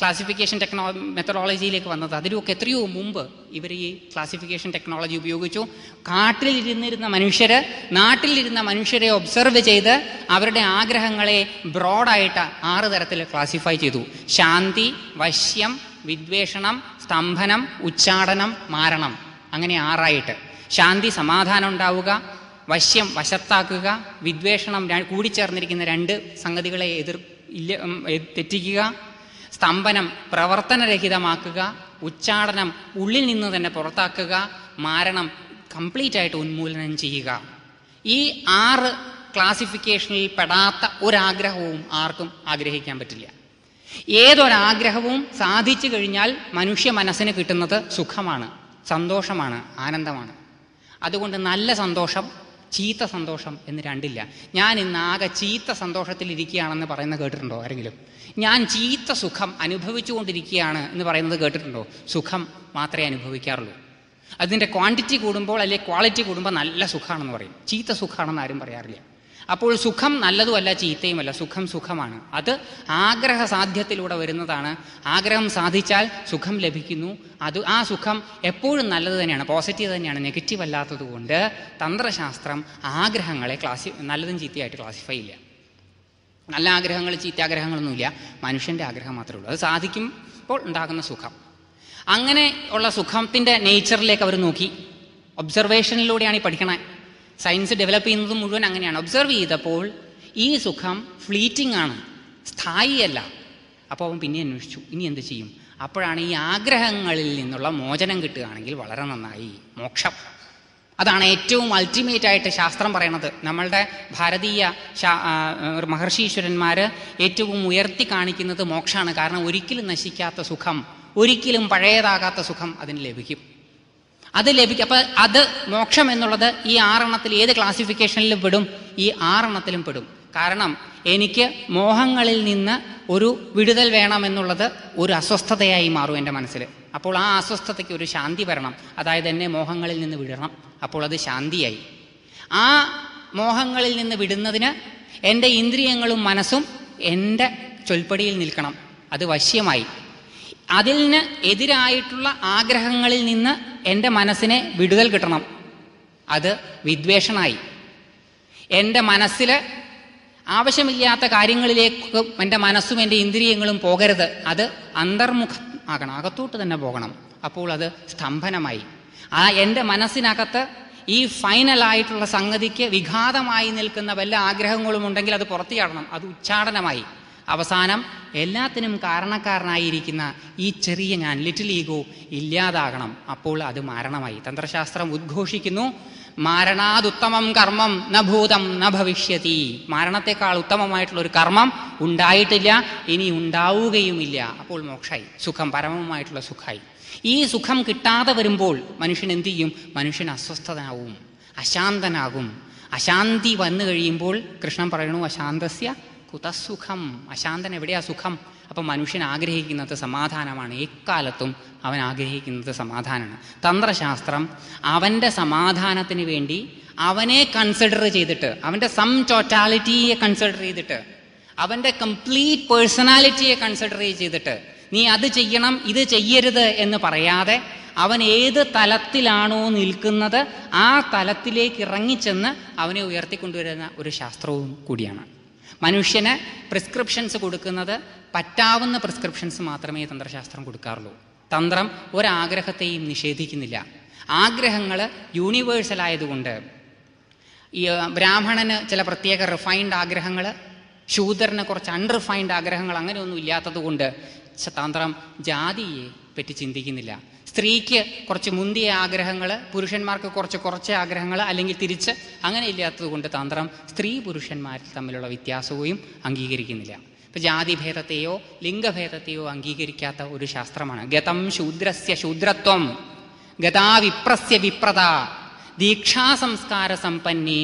ക്ലാസിഫിക്കേഷൻ ടെക്നോ മെത്തഡോളജിയിലേക്ക് വന്നത് അതിലുമൊക്കെ എത്രയോ മുമ്പ് ഇവർ ഈ ക്ലാസിഫിക്കേഷൻ ടെക്നോളജി ഉപയോഗിച്ചു കാട്ടിലിരുന്നിരുന്ന മനുഷ്യർ നാട്ടിലിരുന്ന മനുഷ്യരെ ഒബ്സർവ് ചെയ്ത് അവരുടെ ആഗ്രഹങ്ങളെ ബ്രോഡായിട്ട് ആറ് തരത്തിൽ ക്ലാസിഫൈ ചെയ്തു ശാന്തി വശ്യം വിദ്വേഷണം സ്തംഭനം ഉച്ചാടനം മാരണം അങ്ങനെ ആറായിട്ട് ശാന്തി സമാധാനം ഉണ്ടാവുക വശ്യം വശത്താക്കുക വിദ്വേഷണം കൂടിച്ചേർന്നിരിക്കുന്ന രണ്ട് സംഗതികളെ എതിർ ഇല്ല തെറ്റിക്കുക സ്തംഭനം പ്രവർത്തനരഹിതമാക്കുക ഉച്ചാടനം ഉള്ളിൽ നിന്ന് തന്നെ പുറത്താക്കുക മാരണം കംപ്ലീറ്റ് ആയിട്ട് ഉന്മൂലനം ചെയ്യുക ഈ ആറ് ക്ലാസിഫിക്കേഷനിൽ പെടാത്ത ഒരാഗ്രഹവും ആർക്കും ആഗ്രഹിക്കാൻ പറ്റില്ല ഏതൊരാഗ്രഹവും സാധിച്ചു കഴിഞ്ഞാൽ മനുഷ്യ മനസ്സിന് കിട്ടുന്നത് സുഖമാണ് സന്തോഷമാണ് ആനന്ദമാണ് അതുകൊണ്ട് നല്ല സന്തോഷം ചീത്ത സന്തോഷം എന്ന് രണ്ടില്ല ഞാൻ ഇന്ന് ആകെ ചീത്ത ഇരിക്കുകയാണെന്ന് പറയുന്നത് കേട്ടിട്ടുണ്ടോ ആരെങ്കിലും ഞാൻ ചീത്ത സുഖം അനുഭവിച്ചുകൊണ്ടിരിക്കുകയാണ് എന്ന് പറയുന്നത് കേട്ടിട്ടുണ്ടോ സുഖം മാത്രമേ അനുഭവിക്കാറുള്ളൂ അതിൻ്റെ ക്വാണ്ടിറ്റി കൂടുമ്പോൾ അല്ലെങ്കിൽ ക്വാളിറ്റി കൂടുമ്പോൾ നല്ല സുഖമാണെന്ന് പറയും ചീത്ത സുഖമാണെന്ന് ആരും പറയാറില്ല അപ്പോൾ സുഖം നല്ലതുമല്ല ചീത്തയുമല്ല സുഖം സുഖമാണ് അത് ആഗ്രഹ സാധ്യത്തിലൂടെ വരുന്നതാണ് ആഗ്രഹം സാധിച്ചാൽ സുഖം ലഭിക്കുന്നു അത് ആ സുഖം എപ്പോഴും നല്ലത് തന്നെയാണ് പോസിറ്റീവ് തന്നെയാണ് നെഗറ്റീവ് കൊണ്ട് തന്ത്രശാസ്ത്രം ആഗ്രഹങ്ങളെ ക്ലാസി നല്ലതും ചീത്തയായിട്ട് ക്ലാസിഫൈ ഇല്ല നല്ല ആഗ്രഹങ്ങൾ ചീത്താഗ്രഹങ്ങളൊന്നുമില്ല മനുഷ്യൻ്റെ ആഗ്രഹം മാത്രമേ ഉള്ളൂ അത് സാധിക്കുമ്പോൾ ഉണ്ടാകുന്ന സുഖം അങ്ങനെ ഉള്ള സുഖത്തിൻ്റെ നേച്ചറിലേക്ക് അവർ നോക്കി ഒബ്സർവേഷനിലൂടെയാണ് ഈ പഠിക്കണേ സയൻസ് ഡെവലപ്പ് ചെയ്യുന്നത് മുഴുവൻ അങ്ങനെയാണ് ഒബ്സർവ് ചെയ്തപ്പോൾ ഈ സുഖം ഫ്ലീറ്റിംഗ് ആണ് സ്ഥായിയല്ല അപ്പോൾ അവൻ പിന്നെ അന്വേഷിച്ചു ഇനി എന്ത് ചെയ്യും അപ്പോഴാണ് ഈ ആഗ്രഹങ്ങളിൽ നിന്നുള്ള മോചനം കിട്ടുകയാണെങ്കിൽ വളരെ നന്നായി മോക്ഷം അതാണ് ഏറ്റവും അൾട്ടിമേറ്റ് ആയിട്ട് ശാസ്ത്രം പറയണത് നമ്മളുടെ ഭാരതീയ മഹർഷീശ്വരന്മാർ ഏറ്റവും ഉയർത്തി കാണിക്കുന്നത് മോക്ഷമാണ് കാരണം ഒരിക്കലും നശിക്കാത്ത സുഖം ഒരിക്കലും പഴയതാകാത്ത സുഖം അതിന് ലഭിക്കും അത് ലഭിക്കും അപ്പം അത് മോക്ഷം എന്നുള്ളത് ഈ ആറെണ്ണത്തിൽ ഏത് ക്ലാസിഫിക്കേഷനിലും പെടും ഈ ആറെണ്ണത്തിലും പെടും കാരണം എനിക്ക് മോഹങ്ങളിൽ നിന്ന് ഒരു വിടുതൽ വേണമെന്നുള്ളത് ഒരു അസ്വസ്ഥതയായി മാറും എൻ്റെ മനസ്സിൽ അപ്പോൾ ആ അസ്വസ്ഥതയ്ക്ക് ഒരു ശാന്തി വരണം അതായത് എന്നെ മോഹങ്ങളിൽ നിന്ന് വിടണം അപ്പോൾ അത് ശാന്തിയായി ആ മോഹങ്ങളിൽ നിന്ന് വിടുന്നതിന് എൻ്റെ ഇന്ദ്രിയങ്ങളും മനസ്സും എൻ്റെ ചൊൽപ്പടിയിൽ നിൽക്കണം അത് വശ്യമായി അതിന് എതിരായിട്ടുള്ള ആഗ്രഹങ്ങളിൽ നിന്ന് എൻ്റെ മനസ്സിനെ വിടുതൽ കിട്ടണം അത് വിദ്വേഷണായി എൻ്റെ മനസ്സിൽ ആവശ്യമില്ലാത്ത കാര്യങ്ങളിലേക്കും എൻ്റെ മനസ്സും എൻ്റെ ഇന്ദ്രിയങ്ങളും പോകരുത് അത് അന്തർമുഖ ആകണം അകത്തോട്ട് തന്നെ പോകണം അപ്പോൾ അത് സ്തംഭനമായി ആ എൻ്റെ മനസ്സിനകത്ത് ഈ ഫൈനലായിട്ടുള്ള സംഗതിക്ക് വിഘാതമായി നിൽക്കുന്ന വല്ല ആഗ്രഹങ്ങളും ഉണ്ടെങ്കിൽ അത് പുറത്തു ചാടണം അത് ഉച്ചാടനമായി അവസാനം എല്ലാത്തിനും കാരണക്കാരനായിരിക്കുന്ന ഈ ചെറിയ ഞാൻ ലിറ്റിൽ ഈഗോ ഇല്ലാതാകണം അപ്പോൾ അത് മാരണമായി തന്ത്രശാസ്ത്രം ഉദ്ഘോഷിക്കുന്നു മാരണാതുത്തമം കർമ്മം ന ഭൂതം ന ഭവിഷ്യതി മരണത്തെക്കാൾ ഉത്തമമായിട്ടുള്ള ഒരു കർമ്മം ഉണ്ടായിട്ടില്ല ഇനി ഉണ്ടാവുകയുമില്ല അപ്പോൾ മോക്ഷായി സുഖം പരമമായിട്ടുള്ള സുഖമായി ഈ സുഖം കിട്ടാതെ വരുമ്പോൾ മനുഷ്യൻ എന്ത് ചെയ്യും മനുഷ്യൻ അസ്വസ്ഥനാവും അശാന്തനാകും അശാന്തി വന്നു കഴിയുമ്പോൾ കൃഷ്ണൻ പറയണു അശാന്തസ്യ കുതസുഖം അശാന്തൻ എവിടെയാ സുഖം അപ്പം മനുഷ്യൻ ആഗ്രഹിക്കുന്നത് സമാധാനമാണ് എക്കാലത്തും അവൻ ആഗ്രഹിക്കുന്നത് സമാധാനമാണ് തന്ത്രശാസ്ത്രം അവൻ്റെ സമാധാനത്തിന് വേണ്ടി അവനെ കൺസിഡർ ചെയ്തിട്ട് അവൻ്റെ സം ടോട്ടാലിറ്റിയെ കൺസിഡർ ചെയ്തിട്ട് അവൻ്റെ കംപ്ലീറ്റ് പേഴ്സണാലിറ്റിയെ കൺസിഡർ ചെയ്തിട്ട് നീ അത് ചെയ്യണം ഇത് ചെയ്യരുത് എന്ന് പറയാതെ അവൻ ഏത് തലത്തിലാണോ നിൽക്കുന്നത് ആ തലത്തിലേക്ക് ഇറങ്ങിച്ചെന്ന് അവനെ ഉയർത്തിക്കൊണ്ടുവരുന്ന ഒരു ശാസ്ത്രവും കൂടിയാണ് മനുഷ്യന് പ്രിസ്ക്രിപ്ഷൻസ് കൊടുക്കുന്നത് പറ്റാവുന്ന പ്രിസ്ക്രിപ്ഷൻസ് മാത്രമേ തന്ത്രശാസ്ത്രം കൊടുക്കാറുള്ളൂ തന്ത്രം ഒരാഗ്രഹത്തെയും നിഷേധിക്കുന്നില്ല ആഗ്രഹങ്ങൾ യൂണിവേഴ്സൽ ആയതുകൊണ്ട് ഈ ബ്രാഹ്മണന് ചില പ്രത്യേക റിഫൈൻഡ് ആഗ്രഹങ്ങൾ ശൂദ്രന് കുറച്ച് അൺറിഫൈൻഡ് ആഗ്രഹങ്ങൾ അങ്ങനെയൊന്നും ഇല്ലാത്തതുകൊണ്ട് തന്ത്രം ജാതിയെ പറ്റി ചിന്തിക്കുന്നില്ല സ്ത്രീക്ക് കുറച്ച് മുന്തിയ ആഗ്രഹങ്ങൾ പുരുഷന്മാർക്ക് കുറച്ച് കുറച്ച് ആഗ്രഹങ്ങൾ അല്ലെങ്കിൽ തിരിച്ച് അങ്ങനെ ഇല്ലാത്തതുകൊണ്ട് തന്ത്രം സ്ത്രീ പുരുഷന്മാരിൽ തമ്മിലുള്ള വ്യത്യാസവും അംഗീകരിക്കുന്നില്ല ഇപ്പം ജാതിഭേദത്തെയോ ലിംഗഭേദത്തെയോ അംഗീകരിക്കാത്ത ഒരു ശാസ്ത്രമാണ് ഗതം ശൂദ്രസ്യ ശൂദ്രത്വം ഗതാ വിപ്രസ്യ ദീക്ഷാ സംസ്കാര സമ്പന്നേ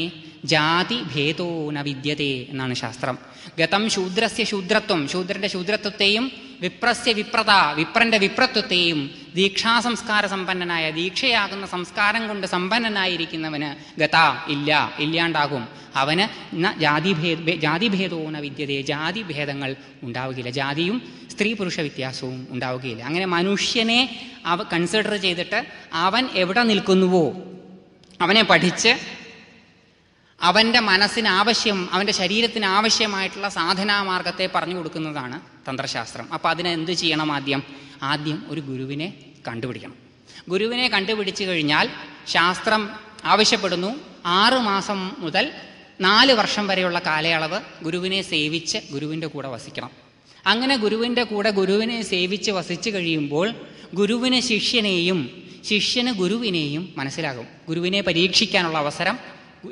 ജാതി ഭേദോ ന വിദ്യതേ എന്നാണ് ശാസ്ത്രം ഗതം ശൂദ്രസ്യ ശൂദ്രത്വം ശൂദ്രന്റെ ശൂദ്രത്വത്തെയും വിപ്രസ്യ വിപ്രത വിപ്രന്റെ വിപ്രത്വത്തെയും ദീക്ഷാസംസ്കാര സമ്പന്നനായ ദീക്ഷയാകുന്ന സംസ്കാരം കൊണ്ട് സമ്പന്നനായിരിക്കുന്നവന് ഗത ഇല്ല ഇല്ലാണ്ടാകും അവന് ജാതി ജാതിഭേദോ വിദ്യതയെ ജാതി ജാതിഭേദങ്ങൾ ഉണ്ടാവുകയില്ല ജാതിയും സ്ത്രീ പുരുഷ വ്യത്യാസവും ഉണ്ടാവുകയില്ല അങ്ങനെ മനുഷ്യനെ അവ കൺസിഡർ ചെയ്തിട്ട് അവൻ എവിടെ നിൽക്കുന്നുവോ അവനെ പഠിച്ച് അവൻ്റെ മനസ്സിന് ആവശ്യം അവൻ്റെ ശരീരത്തിന് ആവശ്യമായിട്ടുള്ള മാർഗത്തെ പറഞ്ഞു കൊടുക്കുന്നതാണ് തന്ത്രശാസ്ത്രം അപ്പോൾ അതിനെ എന്ത് ചെയ്യണം ആദ്യം ആദ്യം ഒരു ഗുരുവിനെ കണ്ടുപിടിക്കണം ഗുരുവിനെ കണ്ടുപിടിച്ചു കഴിഞ്ഞാൽ ശാസ്ത്രം ആവശ്യപ്പെടുന്നു ആറ് മാസം മുതൽ നാല് വർഷം വരെയുള്ള കാലയളവ് ഗുരുവിനെ സേവിച്ച് ഗുരുവിൻ്റെ കൂടെ വസിക്കണം അങ്ങനെ ഗുരുവിൻ്റെ കൂടെ ഗുരുവിനെ സേവിച്ച് വസിച്ചു കഴിയുമ്പോൾ ഗുരുവിന് ശിഷ്യനെയും ശിഷ്യന് ഗുരുവിനെയും മനസ്സിലാകും ഗുരുവിനെ പരീക്ഷിക്കാനുള്ള അവസരം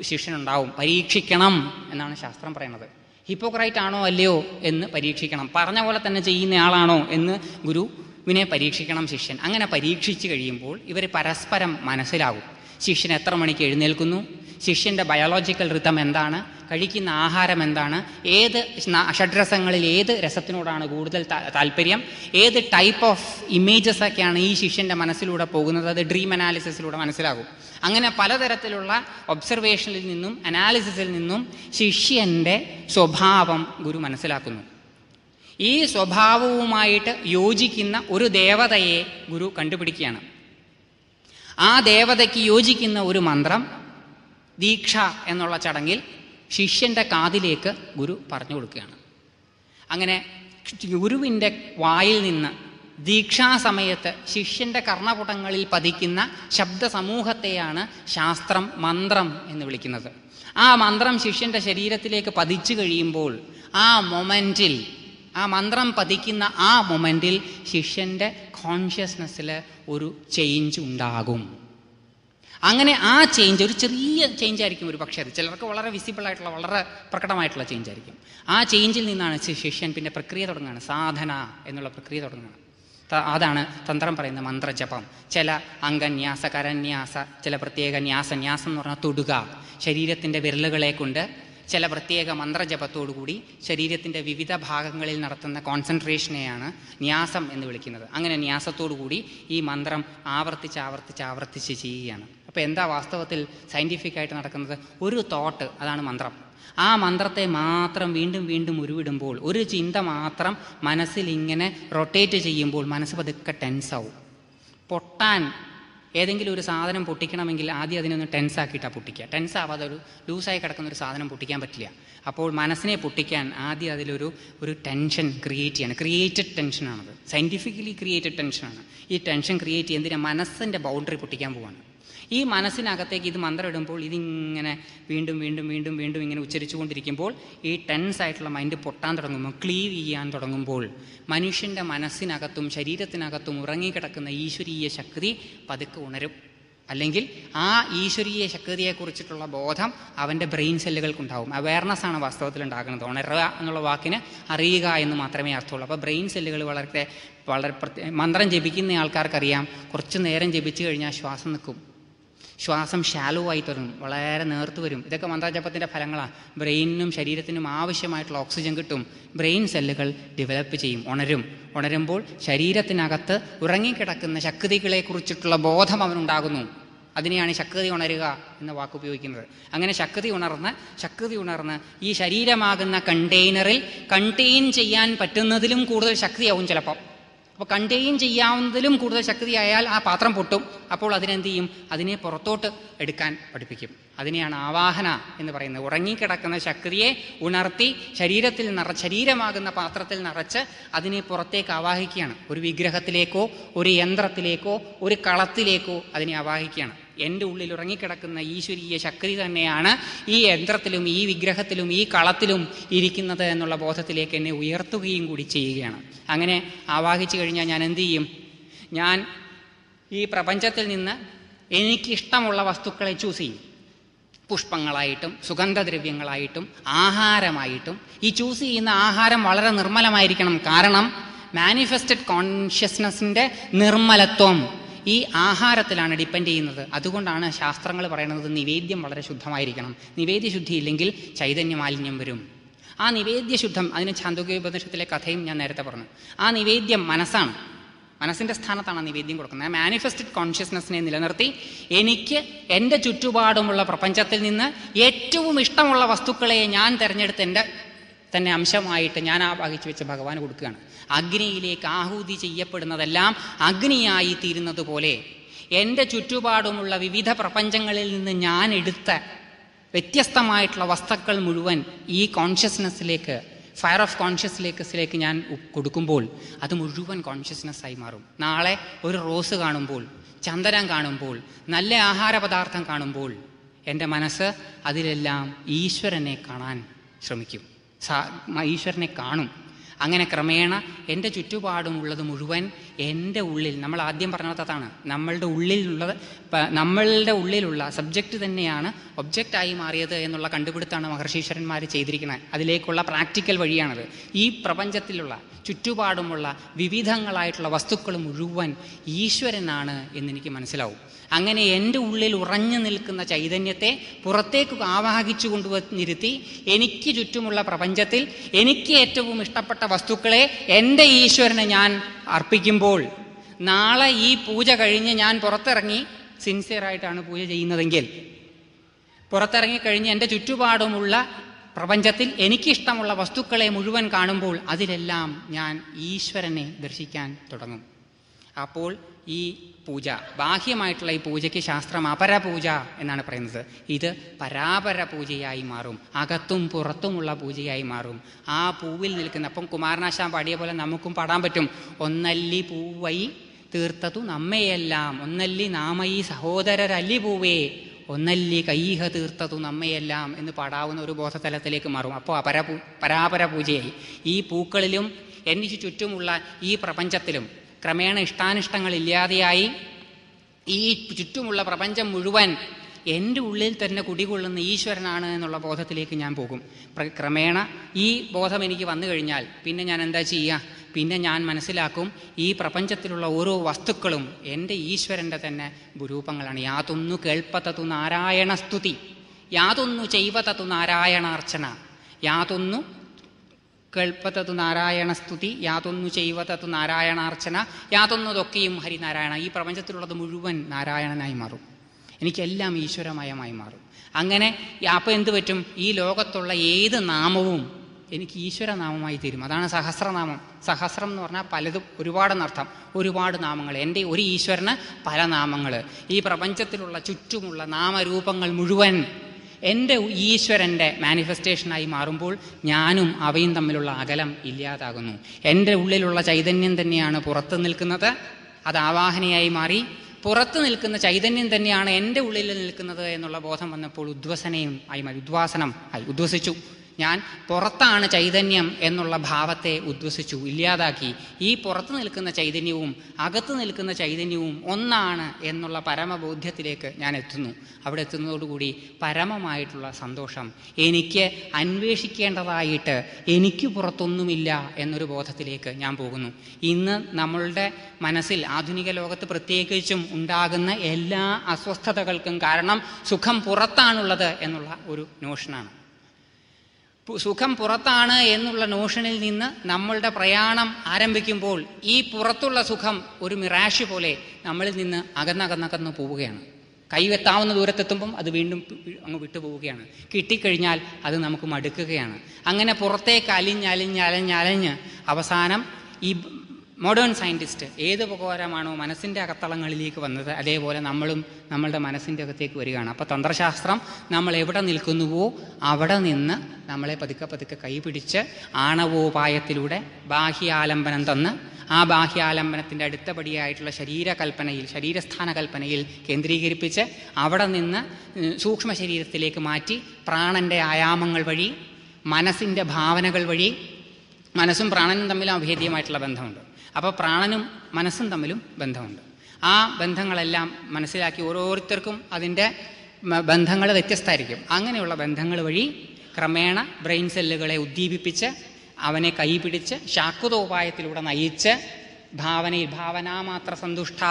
ശിഷ്യനുണ്ടാവും പരീക്ഷിക്കണം എന്നാണ് ശാസ്ത്രം പറയുന്നത് ഹിപ്പോക്രൈറ്റ് ആണോ അല്ലയോ എന്ന് പരീക്ഷിക്കണം പറഞ്ഞ പോലെ തന്നെ ചെയ്യുന്നയാളാണോ എന്ന് ഗുരുവിനെ പരീക്ഷിക്കണം ശിഷ്യൻ അങ്ങനെ പരീക്ഷിച്ചു കഴിയുമ്പോൾ ഇവർ പരസ്പരം മനസ്സിലാകും ശിഷ്യൻ എത്ര മണിക്ക് എഴുന്നേൽക്കുന്നു ശിഷ്യൻ്റെ ബയോളജിക്കൽ റിതം എന്താണ് കഴിക്കുന്ന ആഹാരം എന്താണ് ഏത് ഷഡ്രസങ്ങളിൽ ഏത് രസത്തിനോടാണ് കൂടുതൽ താല്പര്യം ഏത് ടൈപ്പ് ഓഫ് ഇമേജസ് ഒക്കെയാണ് ഈ ശിഷ്യൻ്റെ മനസ്സിലൂടെ പോകുന്നത് അത് ഡ്രീം അനാലിസിസിലൂടെ മനസ്സിലാകും അങ്ങനെ പലതരത്തിലുള്ള ഒബ്സർവേഷനിൽ നിന്നും അനാലിസിസിൽ നിന്നും ശിഷ്യൻ്റെ സ്വഭാവം ഗുരു മനസ്സിലാക്കുന്നു ഈ സ്വഭാവവുമായിട്ട് യോജിക്കുന്ന ഒരു ദേവതയെ ഗുരു കണ്ടുപിടിക്കുകയാണ് ആ ദേവതയ്ക്ക് യോജിക്കുന്ന ഒരു മന്ത്രം ദീക്ഷ എന്നുള്ള ചടങ്ങിൽ ശിഷ്യൻ്റെ കാതിലേക്ക് ഗുരു പറഞ്ഞു കൊടുക്കുകയാണ് അങ്ങനെ ഗുരുവിൻ്റെ വായിൽ നിന്ന് ദീക്ഷാസമയത്ത് ശിഷ്യൻ്റെ കർണപുടങ്ങളിൽ പതിക്കുന്ന ശബ്ദസമൂഹത്തെയാണ് ശാസ്ത്രം മന്ത്രം എന്ന് വിളിക്കുന്നത് ആ മന്ത്രം ശിഷ്യൻ്റെ ശരീരത്തിലേക്ക് പതിച്ചു കഴിയുമ്പോൾ ആ മൊമെൻറ്റിൽ ആ മന്ത്രം പതിക്കുന്ന ആ മൊമെൻറ്റിൽ ശിഷ്യൻ്റെ കോൺഷ്യസ്നെസ്സിൽ ഒരു ചേഞ്ച് ഉണ്ടാകും അങ്ങനെ ആ ചേഞ്ച് ഒരു ചെറിയ ചേഞ്ച് ആയിരിക്കും ഒരു പക്ഷേ ചിലർക്ക് വളരെ വിസിബിൾ ആയിട്ടുള്ള വളരെ പ്രകടമായിട്ടുള്ള ചേഞ്ച് ആയിരിക്കും ആ ചേഞ്ചിൽ നിന്നാണ് ശിഷ്യൻ പിന്നെ പ്രക്രിയ തുടങ്ങുകയാണ് സാധന എന്നുള്ള പ്രക്രിയ തുടങ്ങുകയാണ് അതാണ് തന്ത്രം പറയുന്ന മന്ത്രജപം ചില അംഗന്യാസ കരന്യാസ ചില പ്രത്യേക ന്യാസ ന്യാസം എന്ന് പറഞ്ഞാൽ തൊടുക ശരീരത്തിൻ്റെ വിരലുകളെ കൊണ്ട് ചില പ്രത്യേക മന്ത്രജപത്തോടുകൂടി ശരീരത്തിൻ്റെ വിവിധ ഭാഗങ്ങളിൽ നടത്തുന്ന കോൺസെൻട്രേഷനെയാണ് ന്യാസം എന്ന് വിളിക്കുന്നത് അങ്ങനെ ന്യാസത്തോടുകൂടി ഈ മന്ത്രം ആവർത്തിച്ച് ആവർത്തിച്ച് ആവർത്തിച്ച് ചെയ്യുകയാണ് അപ്പോൾ എന്താ വാസ്തവത്തിൽ സയൻറ്റിഫിക്കായിട്ട് നടക്കുന്നത് ഒരു തോട്ട് അതാണ് മന്ത്രം ആ മന്ത്രത്തെ മാത്രം വീണ്ടും വീണ്ടും ഉരുവിടുമ്പോൾ ഒരു ചിന്ത മാത്രം മനസ്സിൽ ഇങ്ങനെ റൊട്ടേറ്റ് ചെയ്യുമ്പോൾ മനസ്സ് പതുക്കെ ടെൻസാവും പൊട്ടാൻ ഏതെങ്കിലും ഒരു സാധനം പൊട്ടിക്കണമെങ്കിൽ ആദ്യം അതിനൊന്ന് ടെൻസാക്കിയിട്ടാണ് പൊട്ടിക്കുക ടെൻസാവാതെ ഒരു ലൂസായി കിടക്കുന്ന ഒരു സാധനം പൊട്ടിക്കാൻ പറ്റില്ല അപ്പോൾ മനസ്സിനെ പൊട്ടിക്കാൻ ആദ്യം അതിലൊരു ഒരു ടെൻഷൻ ക്രിയേറ്റ് ചെയ്യണം ക്രിയേറ്റഡ് ടെൻഷനാണത് സയൻറ്റിഫിക്കലി ക്രിയേറ്റഡ് ടെൻഷനാണ് ഈ ടെൻഷൻ ക്രിയേറ്റ് ചെയ്യുന്നതിന് മനസ്സിൻ്റെ ബൗണ്ടറി പൊട്ടിക്കാൻ പോവാണ് ഈ മനസ്സിനകത്തേക്ക് ഇത് മന്ത്രം ഇടുമ്പോൾ ഇതിങ്ങനെ വീണ്ടും വീണ്ടും വീണ്ടും വീണ്ടും ഇങ്ങനെ ഉച്ചരിച്ചുകൊണ്ടിരിക്കുമ്പോൾ ഈ ടെൻസ് ആയിട്ടുള്ള മൈൻഡ് പൊട്ടാൻ തുടങ്ങുമ്പോൾ ക്ലീവ് ചെയ്യാൻ തുടങ്ങുമ്പോൾ മനുഷ്യൻ്റെ മനസ്സിനകത്തും ശരീരത്തിനകത്തും ഉറങ്ങിക്കിടക്കുന്ന ഈശ്വരീയ ശക്തി പതുക്കെ ഉണരും അല്ലെങ്കിൽ ആ ഈശ്വരീയ ശക്തിയെക്കുറിച്ചിട്ടുള്ള ബോധം അവൻ്റെ ബ്രെയിൻ സെല്ലുകൾക്കുണ്ടാവും അവയർനെസ് ആണ് വാസ്തവത്തിൽ ഉണ്ടാകുന്നത് ഉണരുക എന്നുള്ള വാക്കിന് അറിയുക എന്ന് മാത്രമേ അർത്ഥമുള്ളൂ അപ്പോൾ ബ്രെയിൻ സെല്ലുകൾ വളരെ വളരെ മന്ത്രം ജപിക്കുന്ന ആൾക്കാർക്കറിയാം കുറച്ച് നേരം ജപിച്ചു കഴിഞ്ഞാൽ ശ്വാസം നിൽക്കും ശ്വാസം ഷാലോ ആയി തുടങ്ങും വളരെ നേർത്ത് വരും ഇതൊക്കെ മന്ത്രജപ്പത്തിൻ്റെ ഫലങ്ങളാണ് ബ്രെയിനിനും ശരീരത്തിനും ആവശ്യമായിട്ടുള്ള ഓക്സിജൻ കിട്ടും ബ്രെയിൻ സെല്ലുകൾ ഡെവലപ്പ് ചെയ്യും ഉണരും ഉണരുമ്പോൾ ശരീരത്തിനകത്ത് ഉറങ്ങിക്കിടക്കുന്ന ശക്തികളെക്കുറിച്ചിട്ടുള്ള ബോധം അവനുണ്ടാകുന്നു അതിനെയാണ് ശക്തി ഉണരുക എന്ന വാക്ക് ഉപയോഗിക്കുന്നത് അങ്ങനെ ശക്തി ഉണർന്ന് ശക്തി ഉണർന്ന് ഈ ശരീരമാകുന്ന കണ്ടെയ്നറിൽ കണ്ടെയ്ൻ ചെയ്യാൻ പറ്റുന്നതിലും കൂടുതൽ ശക്തിയാവും ചിലപ്പോൾ അപ്പോൾ കണ്ടെയ്ൻ ചെയ്യാവുന്നതിലും കൂടുതൽ ശക്തിയായാൽ ആ പാത്രം പൊട്ടും അപ്പോൾ അതിനെന്ത് ചെയ്യും അതിനെ പുറത്തോട്ട് എടുക്കാൻ പഠിപ്പിക്കും അതിനെയാണ് ആവാഹന എന്ന് പറയുന്നത് ഉറങ്ങിക്കിടക്കുന്ന ശക്തിയെ ഉണർത്തി ശരീരത്തിൽ നിറ ശരീരമാകുന്ന പാത്രത്തിൽ നിറച്ച് അതിനെ പുറത്തേക്ക് ആവാഹിക്കുകയാണ് ഒരു വിഗ്രഹത്തിലേക്കോ ഒരു യന്ത്രത്തിലേക്കോ ഒരു കളത്തിലേക്കോ അതിനെ ആവാഹിക്കുകയാണ് എൻ്റെ ഉള്ളിൽ ഉറങ്ങിക്കിടക്കുന്ന ഈശ്വരീയ ശക്തി തന്നെയാണ് ഈ യന്ത്രത്തിലും ഈ വിഗ്രഹത്തിലും ഈ കളത്തിലും ഇരിക്കുന്നത് എന്നുള്ള ബോധത്തിലേക്ക് എന്നെ ഉയർത്തുകയും കൂടി ചെയ്യുകയാണ് അങ്ങനെ ആവാഹിച്ചു കഴിഞ്ഞാൽ ഞാൻ എന്തു ചെയ്യും ഞാൻ ഈ പ്രപഞ്ചത്തിൽ നിന്ന് എനിക്കിഷ്ടമുള്ള വസ്തുക്കളെ ചൂസ് ചെയ്യും പുഷ്പങ്ങളായിട്ടും സുഗന്ധദ്രവ്യങ്ങളായിട്ടും ആഹാരമായിട്ടും ഈ ചൂസ് ചെയ്യുന്ന ആഹാരം വളരെ നിർമ്മലമായിരിക്കണം കാരണം മാനിഫെസ്റ്റഡ് കോൺഷ്യസ്നസിൻ്റെ നിർമ്മലത്വം ഈ ആഹാരത്തിലാണ് ഡിപ്പെൻഡ് ചെയ്യുന്നത് അതുകൊണ്ടാണ് ശാസ്ത്രങ്ങൾ പറയുന്നത് നിവേദ്യം വളരെ ശുദ്ധമായിരിക്കണം നിവേദ്യ ശുദ്ധി ഇല്ലെങ്കിൽ ചൈതന്യ മാലിന്യം വരും ആ നിവേദ്യ ശുദ്ധം അതിന് ഛാന്തോഗ്യോപനിഷത്തിലെ കഥയും ഞാൻ നേരത്തെ പറഞ്ഞു ആ നിവേദ്യം മനസ്സാണ് മനസ്സിൻ്റെ സ്ഥാനത്താണ് നിവേദ്യം കൊടുക്കുന്നത് മാനിഫെസ്റ്റഡ് കോൺഷ്യസ്നെസ്സിനെ നിലനിർത്തി എനിക്ക് എൻ്റെ ചുറ്റുപാടുമുള്ള പ്രപഞ്ചത്തിൽ നിന്ന് ഏറ്റവും ഇഷ്ടമുള്ള വസ്തുക്കളെ ഞാൻ തിരഞ്ഞെടുത്ത് എൻ്റെ തന്നെ അംശമായിട്ട് ഞാൻ ആ വഹിച്ചു വെച്ച് ഭഗവാൻ കൊടുക്കുകയാണ് അഗ്നിയിലേക്ക് ആഹൂതി ചെയ്യപ്പെടുന്നതെല്ലാം അഗ്നിയായി തീരുന്നത് പോലെ എൻ്റെ ചുറ്റുപാടുമുള്ള വിവിധ പ്രപഞ്ചങ്ങളിൽ നിന്ന് ഞാൻ എടുത്ത വ്യത്യസ്തമായിട്ടുള്ള വസ്തുക്കൾ മുഴുവൻ ഈ കോൺഷ്യസ്നെസ്സിലേക്ക് ഫയർ ഓഫ് കോൺഷ്യസ്നെസ്സിലേക്ക് ഞാൻ കൊടുക്കുമ്പോൾ അത് മുഴുവൻ കോൺഷ്യസ്നെസ്സായി മാറും നാളെ ഒരു റോസ് കാണുമ്പോൾ ചന്ദനം കാണുമ്പോൾ നല്ല ആഹാര പദാർത്ഥം കാണുമ്പോൾ എൻ്റെ മനസ്സ് അതിലെല്ലാം ഈശ്വരനെ കാണാൻ ശ്രമിക്കും സാ ഈശ്വരനെ കാണും അങ്ങനെ ക്രമേണ എൻ്റെ ചുറ്റുപാടുമുള്ളത് മുഴുവൻ എൻ്റെ ഉള്ളിൽ നമ്മൾ ആദ്യം പറഞ്ഞതാണ് നമ്മളുടെ ഉള്ളിലുള്ളത് നമ്മളുടെ ഉള്ളിലുള്ള സബ്ജക്റ്റ് തന്നെയാണ് ഒബ്ജക്റ്റ് ആയി മാറിയത് എന്നുള്ള കണ്ടുപിടുത്താണ് മഹർഷീശ്വരന്മാർ ചെയ്തിരിക്കുന്നത് അതിലേക്കുള്ള പ്രാക്ടിക്കൽ വഴിയാണത് ഈ പ്രപഞ്ചത്തിലുള്ള ചുറ്റുപാടുമുള്ള വിവിധങ്ങളായിട്ടുള്ള വസ്തുക്കൾ മുഴുവൻ ഈശ്വരനാണ് എന്നെനിക്ക് മനസ്സിലാവും അങ്ങനെ എൻ്റെ ഉള്ളിൽ ഉറഞ്ഞു നിൽക്കുന്ന ചൈതന്യത്തെ പുറത്തേക്ക് ആവാഹിച്ചു കൊണ്ടുവന്നിരുത്തി എനിക്ക് ചുറ്റുമുള്ള പ്രപഞ്ചത്തിൽ എനിക്ക് ഏറ്റവും ഇഷ്ടപ്പെട്ട വസ്തുക്കളെ എൻ്റെ ഈശ്വരനെ ഞാൻ അർപ്പിക്കുമ്പോൾ നാളെ ഈ പൂജ കഴിഞ്ഞ് ഞാൻ പുറത്തിറങ്ങി സിൻസിയറായിട്ടാണ് പൂജ ചെയ്യുന്നതെങ്കിൽ പുറത്തിറങ്ങിക്കഴിഞ്ഞ് എൻ്റെ ചുറ്റുപാടുമുള്ള പ്രപഞ്ചത്തിൽ എനിക്കിഷ്ടമുള്ള വസ്തുക്കളെ മുഴുവൻ കാണുമ്പോൾ അതിലെല്ലാം ഞാൻ ഈശ്വരനെ ദർശിക്കാൻ തുടങ്ങും അപ്പോൾ ഈ പൂജ ബാഹ്യമായിട്ടുള്ള ഈ പൂജയ്ക്ക് ശാസ്ത്രം അപരപൂജ എന്നാണ് പറയുന്നത് ഇത് പരാപര പൂജയായി മാറും അകത്തും പുറത്തുമുള്ള പൂജയായി മാറും ആ പൂവിൽ നിൽക്കുന്ന അപ്പം കുമാരനാശാൻ പാടിയ പോലെ നമുക്കും പാടാൻ പറ്റും ഒന്നല്ലി പൂവൈ തീർത്തതു നമ്മയെല്ലാം ഒന്നല്ലി നാമയി സഹോദരരല്ലി പൂവേ ഒന്നല്ലി കൈഹ തീർത്തതു നമ്മയെല്ലാം എന്ന് പാടാവുന്ന ഒരു ബോധതലത്തിലേക്ക് മാറും അപ്പോൾ അപരപൂ പരാപര പൂജയായി ഈ പൂക്കളിലും എനിക്ക് ചുറ്റുമുള്ള ഈ പ്രപഞ്ചത്തിലും ക്രമേണ ഇഷ്ടാനിഷ്ടങ്ങൾ ഇല്ലാതെയായി ഈ ചുറ്റുമുള്ള പ്രപഞ്ചം മുഴുവൻ എൻ്റെ ഉള്ളിൽ തന്നെ കുടികൊള്ളുന്ന ഈശ്വരനാണ് എന്നുള്ള ബോധത്തിലേക്ക് ഞാൻ പോകും ക്രമേണ ഈ ബോധം എനിക്ക് വന്നു കഴിഞ്ഞാൽ പിന്നെ ഞാൻ എന്താ ചെയ്യുക പിന്നെ ഞാൻ മനസ്സിലാക്കും ഈ പ്രപഞ്ചത്തിലുള്ള ഓരോ വസ്തുക്കളും എൻ്റെ ഈശ്വരൻ്റെ തന്നെ ഭൂരൂപങ്ങളാണ് യാതൊന്നു നാരായണ നാരായണസ്തുതി യാതൊന്നു ചെയ്വതത്തു നാരായണാർച്ചന യാതൊന്നു നാരായണ നാരായണസ്തുതി യാതൊന്നു ചെയ്വതത്തു നാരായണാർച്ചന യാതൊന്നതൊക്കെയും ഹരിനാരായണ ഈ പ്രപഞ്ചത്തിലുള്ളത് മുഴുവൻ നാരായണനായി മാറും എനിക്കെല്ലാം ഈശ്വരമയമായി മാറും അങ്ങനെ അപ്പോൾ എന്ത് പറ്റും ഈ ലോകത്തുള്ള ഏത് നാമവും എനിക്ക് ഈശ്വരനാമമായി തീരും അതാണ് സഹസ്രനാമം സഹസ്രം എന്ന് പറഞ്ഞാൽ പലതും നർത്ഥം ഒരുപാട് നാമങ്ങൾ എൻ്റെ ഒരു ഈശ്വരന് പല നാമങ്ങൾ ഈ പ്രപഞ്ചത്തിലുള്ള ചുറ്റുമുള്ള നാമരൂപങ്ങൾ മുഴുവൻ എൻ്റെ ഈശ്വരൻ്റെ മാനിഫെസ്റ്റേഷനായി മാറുമ്പോൾ ഞാനും അവയും തമ്മിലുള്ള അകലം ഇല്ലാതാകുന്നു എൻ്റെ ഉള്ളിലുള്ള ചൈതന്യം തന്നെയാണ് പുറത്ത് നിൽക്കുന്നത് അത് ആവാഹനയായി മാറി പുറത്ത് നിൽക്കുന്ന ചൈതന്യം തന്നെയാണ് എൻ്റെ ഉള്ളിൽ നിൽക്കുന്നത് എന്നുള്ള ബോധം വന്നപ്പോൾ ഉദ്വസനയും ആയി മാറി ഉദ്വാസനം ആയി ഉദ്വസിച്ചു ഞാൻ പുറത്താണ് ചൈതന്യം എന്നുള്ള ഭാവത്തെ ഉദ്വസിച്ചു ഇല്ലാതാക്കി ഈ പുറത്ത് നിൽക്കുന്ന ചൈതന്യവും അകത്ത് നിൽക്കുന്ന ചൈതന്യവും ഒന്നാണ് എന്നുള്ള പരമബോധ്യത്തിലേക്ക് ഞാൻ എത്തുന്നു അവിടെ എത്തുന്നതോടുകൂടി പരമമായിട്ടുള്ള സന്തോഷം എനിക്ക് അന്വേഷിക്കേണ്ടതായിട്ട് എനിക്ക് പുറത്തൊന്നുമില്ല എന്നൊരു ബോധത്തിലേക്ക് ഞാൻ പോകുന്നു ഇന്ന് നമ്മളുടെ മനസ്സിൽ ആധുനിക ലോകത്ത് പ്രത്യേകിച്ചും ഉണ്ടാകുന്ന എല്ലാ അസ്വസ്ഥതകൾക്കും കാരണം സുഖം പുറത്താണുള്ളത് എന്നുള്ള ഒരു നോഷനാണ് സുഖം പുറത്താണ് എന്നുള്ള നോഷനിൽ നിന്ന് നമ്മളുടെ പ്രയാണം ആരംഭിക്കുമ്പോൾ ഈ പുറത്തുള്ള സുഖം ഒരു മിറാഷ് പോലെ നമ്മളിൽ നിന്ന് അകന്നകന്നകന്ന് പോവുകയാണ് കൈവെത്താവുന്ന ദൂരത്തെത്തുമ്പം അത് വീണ്ടും അങ്ങ് വിട്ടുപോവുകയാണ് കിട്ടിക്കഴിഞ്ഞാൽ അത് നമുക്ക് മടുക്കുകയാണ് അങ്ങനെ പുറത്തേക്ക് അലിഞ്ഞലിഞ്ഞ് അവസാനം ഈ മോഡേൺ സയൻറ്റിസ്റ്റ് ഏത് ഉപകാരമാണോ മനസ്സിൻ്റെ അകത്തളങ്ങളിലേക്ക് വന്നത് അതേപോലെ നമ്മളും നമ്മളുടെ മനസ്സിൻ്റെ അകത്തേക്ക് വരികയാണ് അപ്പോൾ തന്ത്രശാസ്ത്രം നമ്മൾ എവിടെ നിൽക്കുന്നുവോ അവിടെ നിന്ന് നമ്മളെ പതുക്കെ പതുക്കെ കൈപിടിച്ച് ആണവോപായത്തിലൂടെ ബാഹ്യാലംബനം തന്ന് ആ ബാഹ്യാലംബനത്തിൻ്റെ അടുത്ത ശരീരകൽപ്പനയിൽ ശരീരസ്ഥാന കൽപ്പനയിൽ കേന്ദ്രീകരിപ്പിച്ച് അവിടെ നിന്ന് സൂക്ഷ്മ ശരീരത്തിലേക്ക് മാറ്റി പ്രാണൻ്റെ ആയാമങ്ങൾ വഴി മനസ്സിൻ്റെ ഭാവനകൾ വഴി മനസ്സും പ്രാണനും തമ്മിൽ അഭേദ്യമായിട്ടുള്ള ബന്ധമുണ്ട് അപ്പോൾ പ്രാണനും മനസ്സും തമ്മിലും ബന്ധമുണ്ട് ആ ബന്ധങ്ങളെല്ലാം മനസ്സിലാക്കി ഓരോരുത്തർക്കും അതിൻ്റെ ബന്ധങ്ങൾ വ്യത്യസ്തമായിരിക്കും അങ്ങനെയുള്ള ബന്ധങ്ങൾ വഴി ക്രമേണ ബ്രെയിൻ സെല്ലുകളെ ഉദ്ദീപിപ്പിച്ച് അവനെ കൈപിടിച്ച് ശാക്വതോപായത്തിലൂടെ നയിച്ച് ഭാവനയിൽ ഭാവനാമാത്ര സന്തുഷ്ട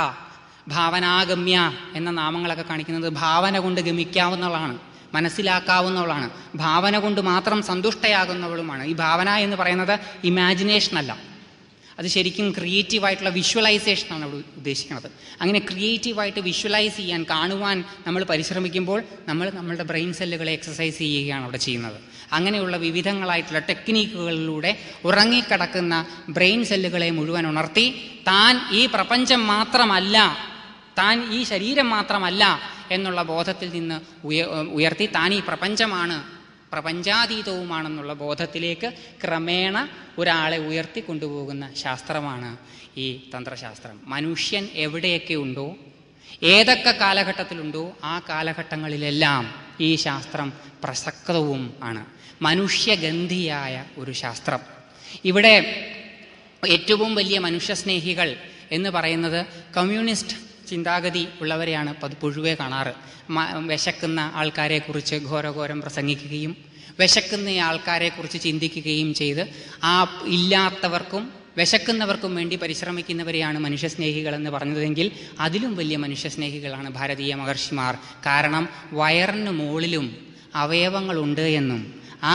ഭാവനാഗമ്യ എന്ന നാമങ്ങളൊക്കെ കാണിക്കുന്നത് ഭാവന കൊണ്ട് ഗമിക്കാവുന്നവളാണ് മനസ്സിലാക്കാവുന്നവളാണ് ഭാവന കൊണ്ട് മാത്രം സന്തുഷ്ടയാകുന്നവളുമാണ് ഈ ഭാവന എന്ന് പറയുന്നത് ഇമാജിനേഷൻ അല്ല അത് ശരിക്കും ക്രിയേറ്റീവായിട്ടുള്ള വിഷ്വലൈസേഷനാണ് അവിടെ ഉദ്ദേശിക്കുന്നത് അങ്ങനെ ക്രിയേറ്റീവായിട്ട് വിഷ്വലൈസ് ചെയ്യാൻ കാണുവാൻ നമ്മൾ പരിശ്രമിക്കുമ്പോൾ നമ്മൾ നമ്മളുടെ ബ്രെയിൻ സെല്ലുകളെ എക്സസൈസ് ചെയ്യുകയാണ് അവിടെ ചെയ്യുന്നത് അങ്ങനെയുള്ള വിവിധങ്ങളായിട്ടുള്ള ടെക്നീക്കുകളിലൂടെ ഉറങ്ങിക്കിടക്കുന്ന ബ്രെയിൻ സെല്ലുകളെ മുഴുവൻ ഉണർത്തി താൻ ഈ പ്രപഞ്ചം മാത്രമല്ല താൻ ഈ ശരീരം മാത്രമല്ല എന്നുള്ള ബോധത്തിൽ നിന്ന് ഉയർത്തി താൻ ഈ പ്രപഞ്ചമാണ് പ്രപഞ്ചാതീതവുമാണെന്നുള്ള ബോധത്തിലേക്ക് ക്രമേണ ഒരാളെ ഉയർത്തി കൊണ്ടുപോകുന്ന ശാസ്ത്രമാണ് ഈ തന്ത്രശാസ്ത്രം മനുഷ്യൻ എവിടെയൊക്കെ ഉണ്ടോ ഏതൊക്കെ കാലഘട്ടത്തിലുണ്ടോ ആ കാലഘട്ടങ്ങളിലെല്ലാം ഈ ശാസ്ത്രം പ്രസക്തവും ആണ് മനുഷ്യഗന്ധിയായ ഒരു ശാസ്ത്രം ഇവിടെ ഏറ്റവും വലിയ മനുഷ്യസ്നേഹികൾ എന്ന് പറയുന്നത് കമ്മ്യൂണിസ്റ്റ് ചിന്താഗതി ഉള്ളവരെയാണ് അത് കാണാറ് വിശക്കുന്ന ആൾക്കാരെക്കുറിച്ച് ഘോരഘോരം പ്രസംഗിക്കുകയും വിശക്കുന്ന ആൾക്കാരെക്കുറിച്ച് ചിന്തിക്കുകയും ചെയ്ത് ആ ഇല്ലാത്തവർക്കും വിശക്കുന്നവർക്കും വേണ്ടി പരിശ്രമിക്കുന്നവരെയാണ് മനുഷ്യസ്നേഹികളെന്ന് പറഞ്ഞതെങ്കിൽ അതിലും വലിയ മനുഷ്യസ്നേഹികളാണ് ഭാരതീയ മഹർഷിമാർ കാരണം വയറിന് മുകളിലും അവയവങ്ങളുണ്ട് എന്നും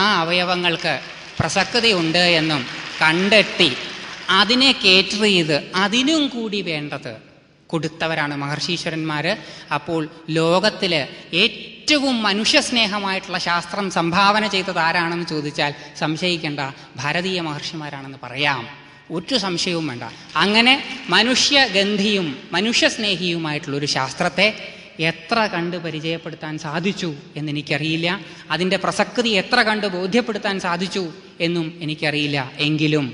ആ അവയവങ്ങൾക്ക് പ്രസക്തിയുണ്ട് എന്നും കണ്ടെത്തി അതിനെ കേറ്റർ ചെയ്ത് അതിനും കൂടി വേണ്ടത് കൊടുത്തവരാണ് മഹർഷീശ്വരന്മാർ അപ്പോൾ ലോകത്തിൽ ഏറ്റവും മനുഷ്യസ്നേഹമായിട്ടുള്ള ശാസ്ത്രം സംഭാവന ചെയ്തത് ആരാണെന്ന് ചോദിച്ചാൽ സംശയിക്കേണ്ട ഭാരതീയ മഹർഷിമാരാണെന്ന് പറയാം ഒരു സംശയവും വേണ്ട അങ്ങനെ മനുഷ്യഗന്ധിയും മനുഷ്യസ്നേഹിയുമായിട്ടുള്ള ഒരു ശാസ്ത്രത്തെ എത്ര കണ്ട് പരിചയപ്പെടുത്താൻ സാധിച്ചു എന്നെനിക്കറിയില്ല അതിൻ്റെ പ്രസക്തി എത്ര കണ്ട് ബോധ്യപ്പെടുത്താൻ സാധിച്ചു എന്നും എനിക്കറിയില്ല എങ്കിലും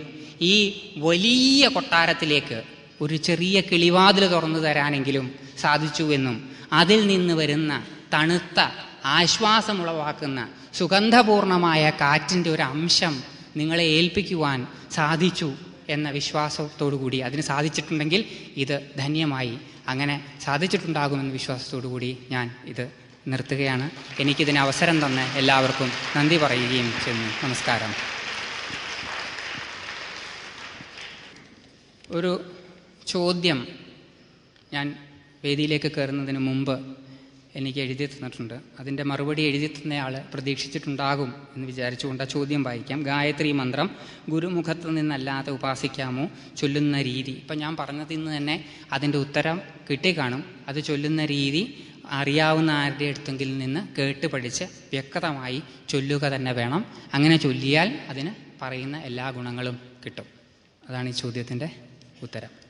ഈ വലിയ കൊട്ടാരത്തിലേക്ക് ഒരു ചെറിയ കിളിവാതിൽ തുറന്നു തരാനെങ്കിലും സാധിച്ചു എന്നും അതിൽ നിന്ന് വരുന്ന തണുത്ത ആശ്വാസമുളവാക്കുന്ന സുഗന്ധപൂർണമായ കാറ്റിൻ്റെ ഒരു അംശം നിങ്ങളെ ഏൽപ്പിക്കുവാൻ സാധിച്ചു എന്ന വിശ്വാസത്തോടു കൂടി അതിന് സാധിച്ചിട്ടുണ്ടെങ്കിൽ ഇത് ധന്യമായി അങ്ങനെ സാധിച്ചിട്ടുണ്ടാകുമെന്ന വിശ്വാസത്തോടു കൂടി ഞാൻ ഇത് നിർത്തുകയാണ് എനിക്കിതിന് അവസരം തന്ന എല്ലാവർക്കും നന്ദി പറയുകയും ചെയ്യുന്നു നമസ്കാരം ഒരു ചോദ്യം ഞാൻ വേദിയിലേക്ക് കയറുന്നതിന് മുമ്പ് എനിക്ക് എഴുതി തന്നിട്ടുണ്ട് അതിൻ്റെ മറുപടി എഴുതി തന്നയാൾ പ്രതീക്ഷിച്ചിട്ടുണ്ടാകും എന്ന് വിചാരിച്ചുകൊണ്ട് ആ ചോദ്യം വായിക്കാം ഗായത്രി മന്ത്രം ഗുരുമുഖത്ത് നിന്നല്ലാതെ ഉപാസിക്കാമോ ചൊല്ലുന്ന രീതി ഇപ്പം ഞാൻ പറഞ്ഞതിൽ നിന്ന് തന്നെ അതിൻ്റെ ഉത്തരം കിട്ടിക്കാണും അത് ചൊല്ലുന്ന രീതി അറിയാവുന്ന ആരുടെ അടുത്തെങ്കിൽ നിന്ന് കേട്ട് പഠിച്ച് വ്യക്തമായി ചൊല്ലുക തന്നെ വേണം അങ്ങനെ ചൊല്ലിയാൽ അതിന് പറയുന്ന എല്ലാ ഗുണങ്ങളും കിട്ടും അതാണ് ഈ ചോദ്യത്തിൻ്റെ ഉത്തരം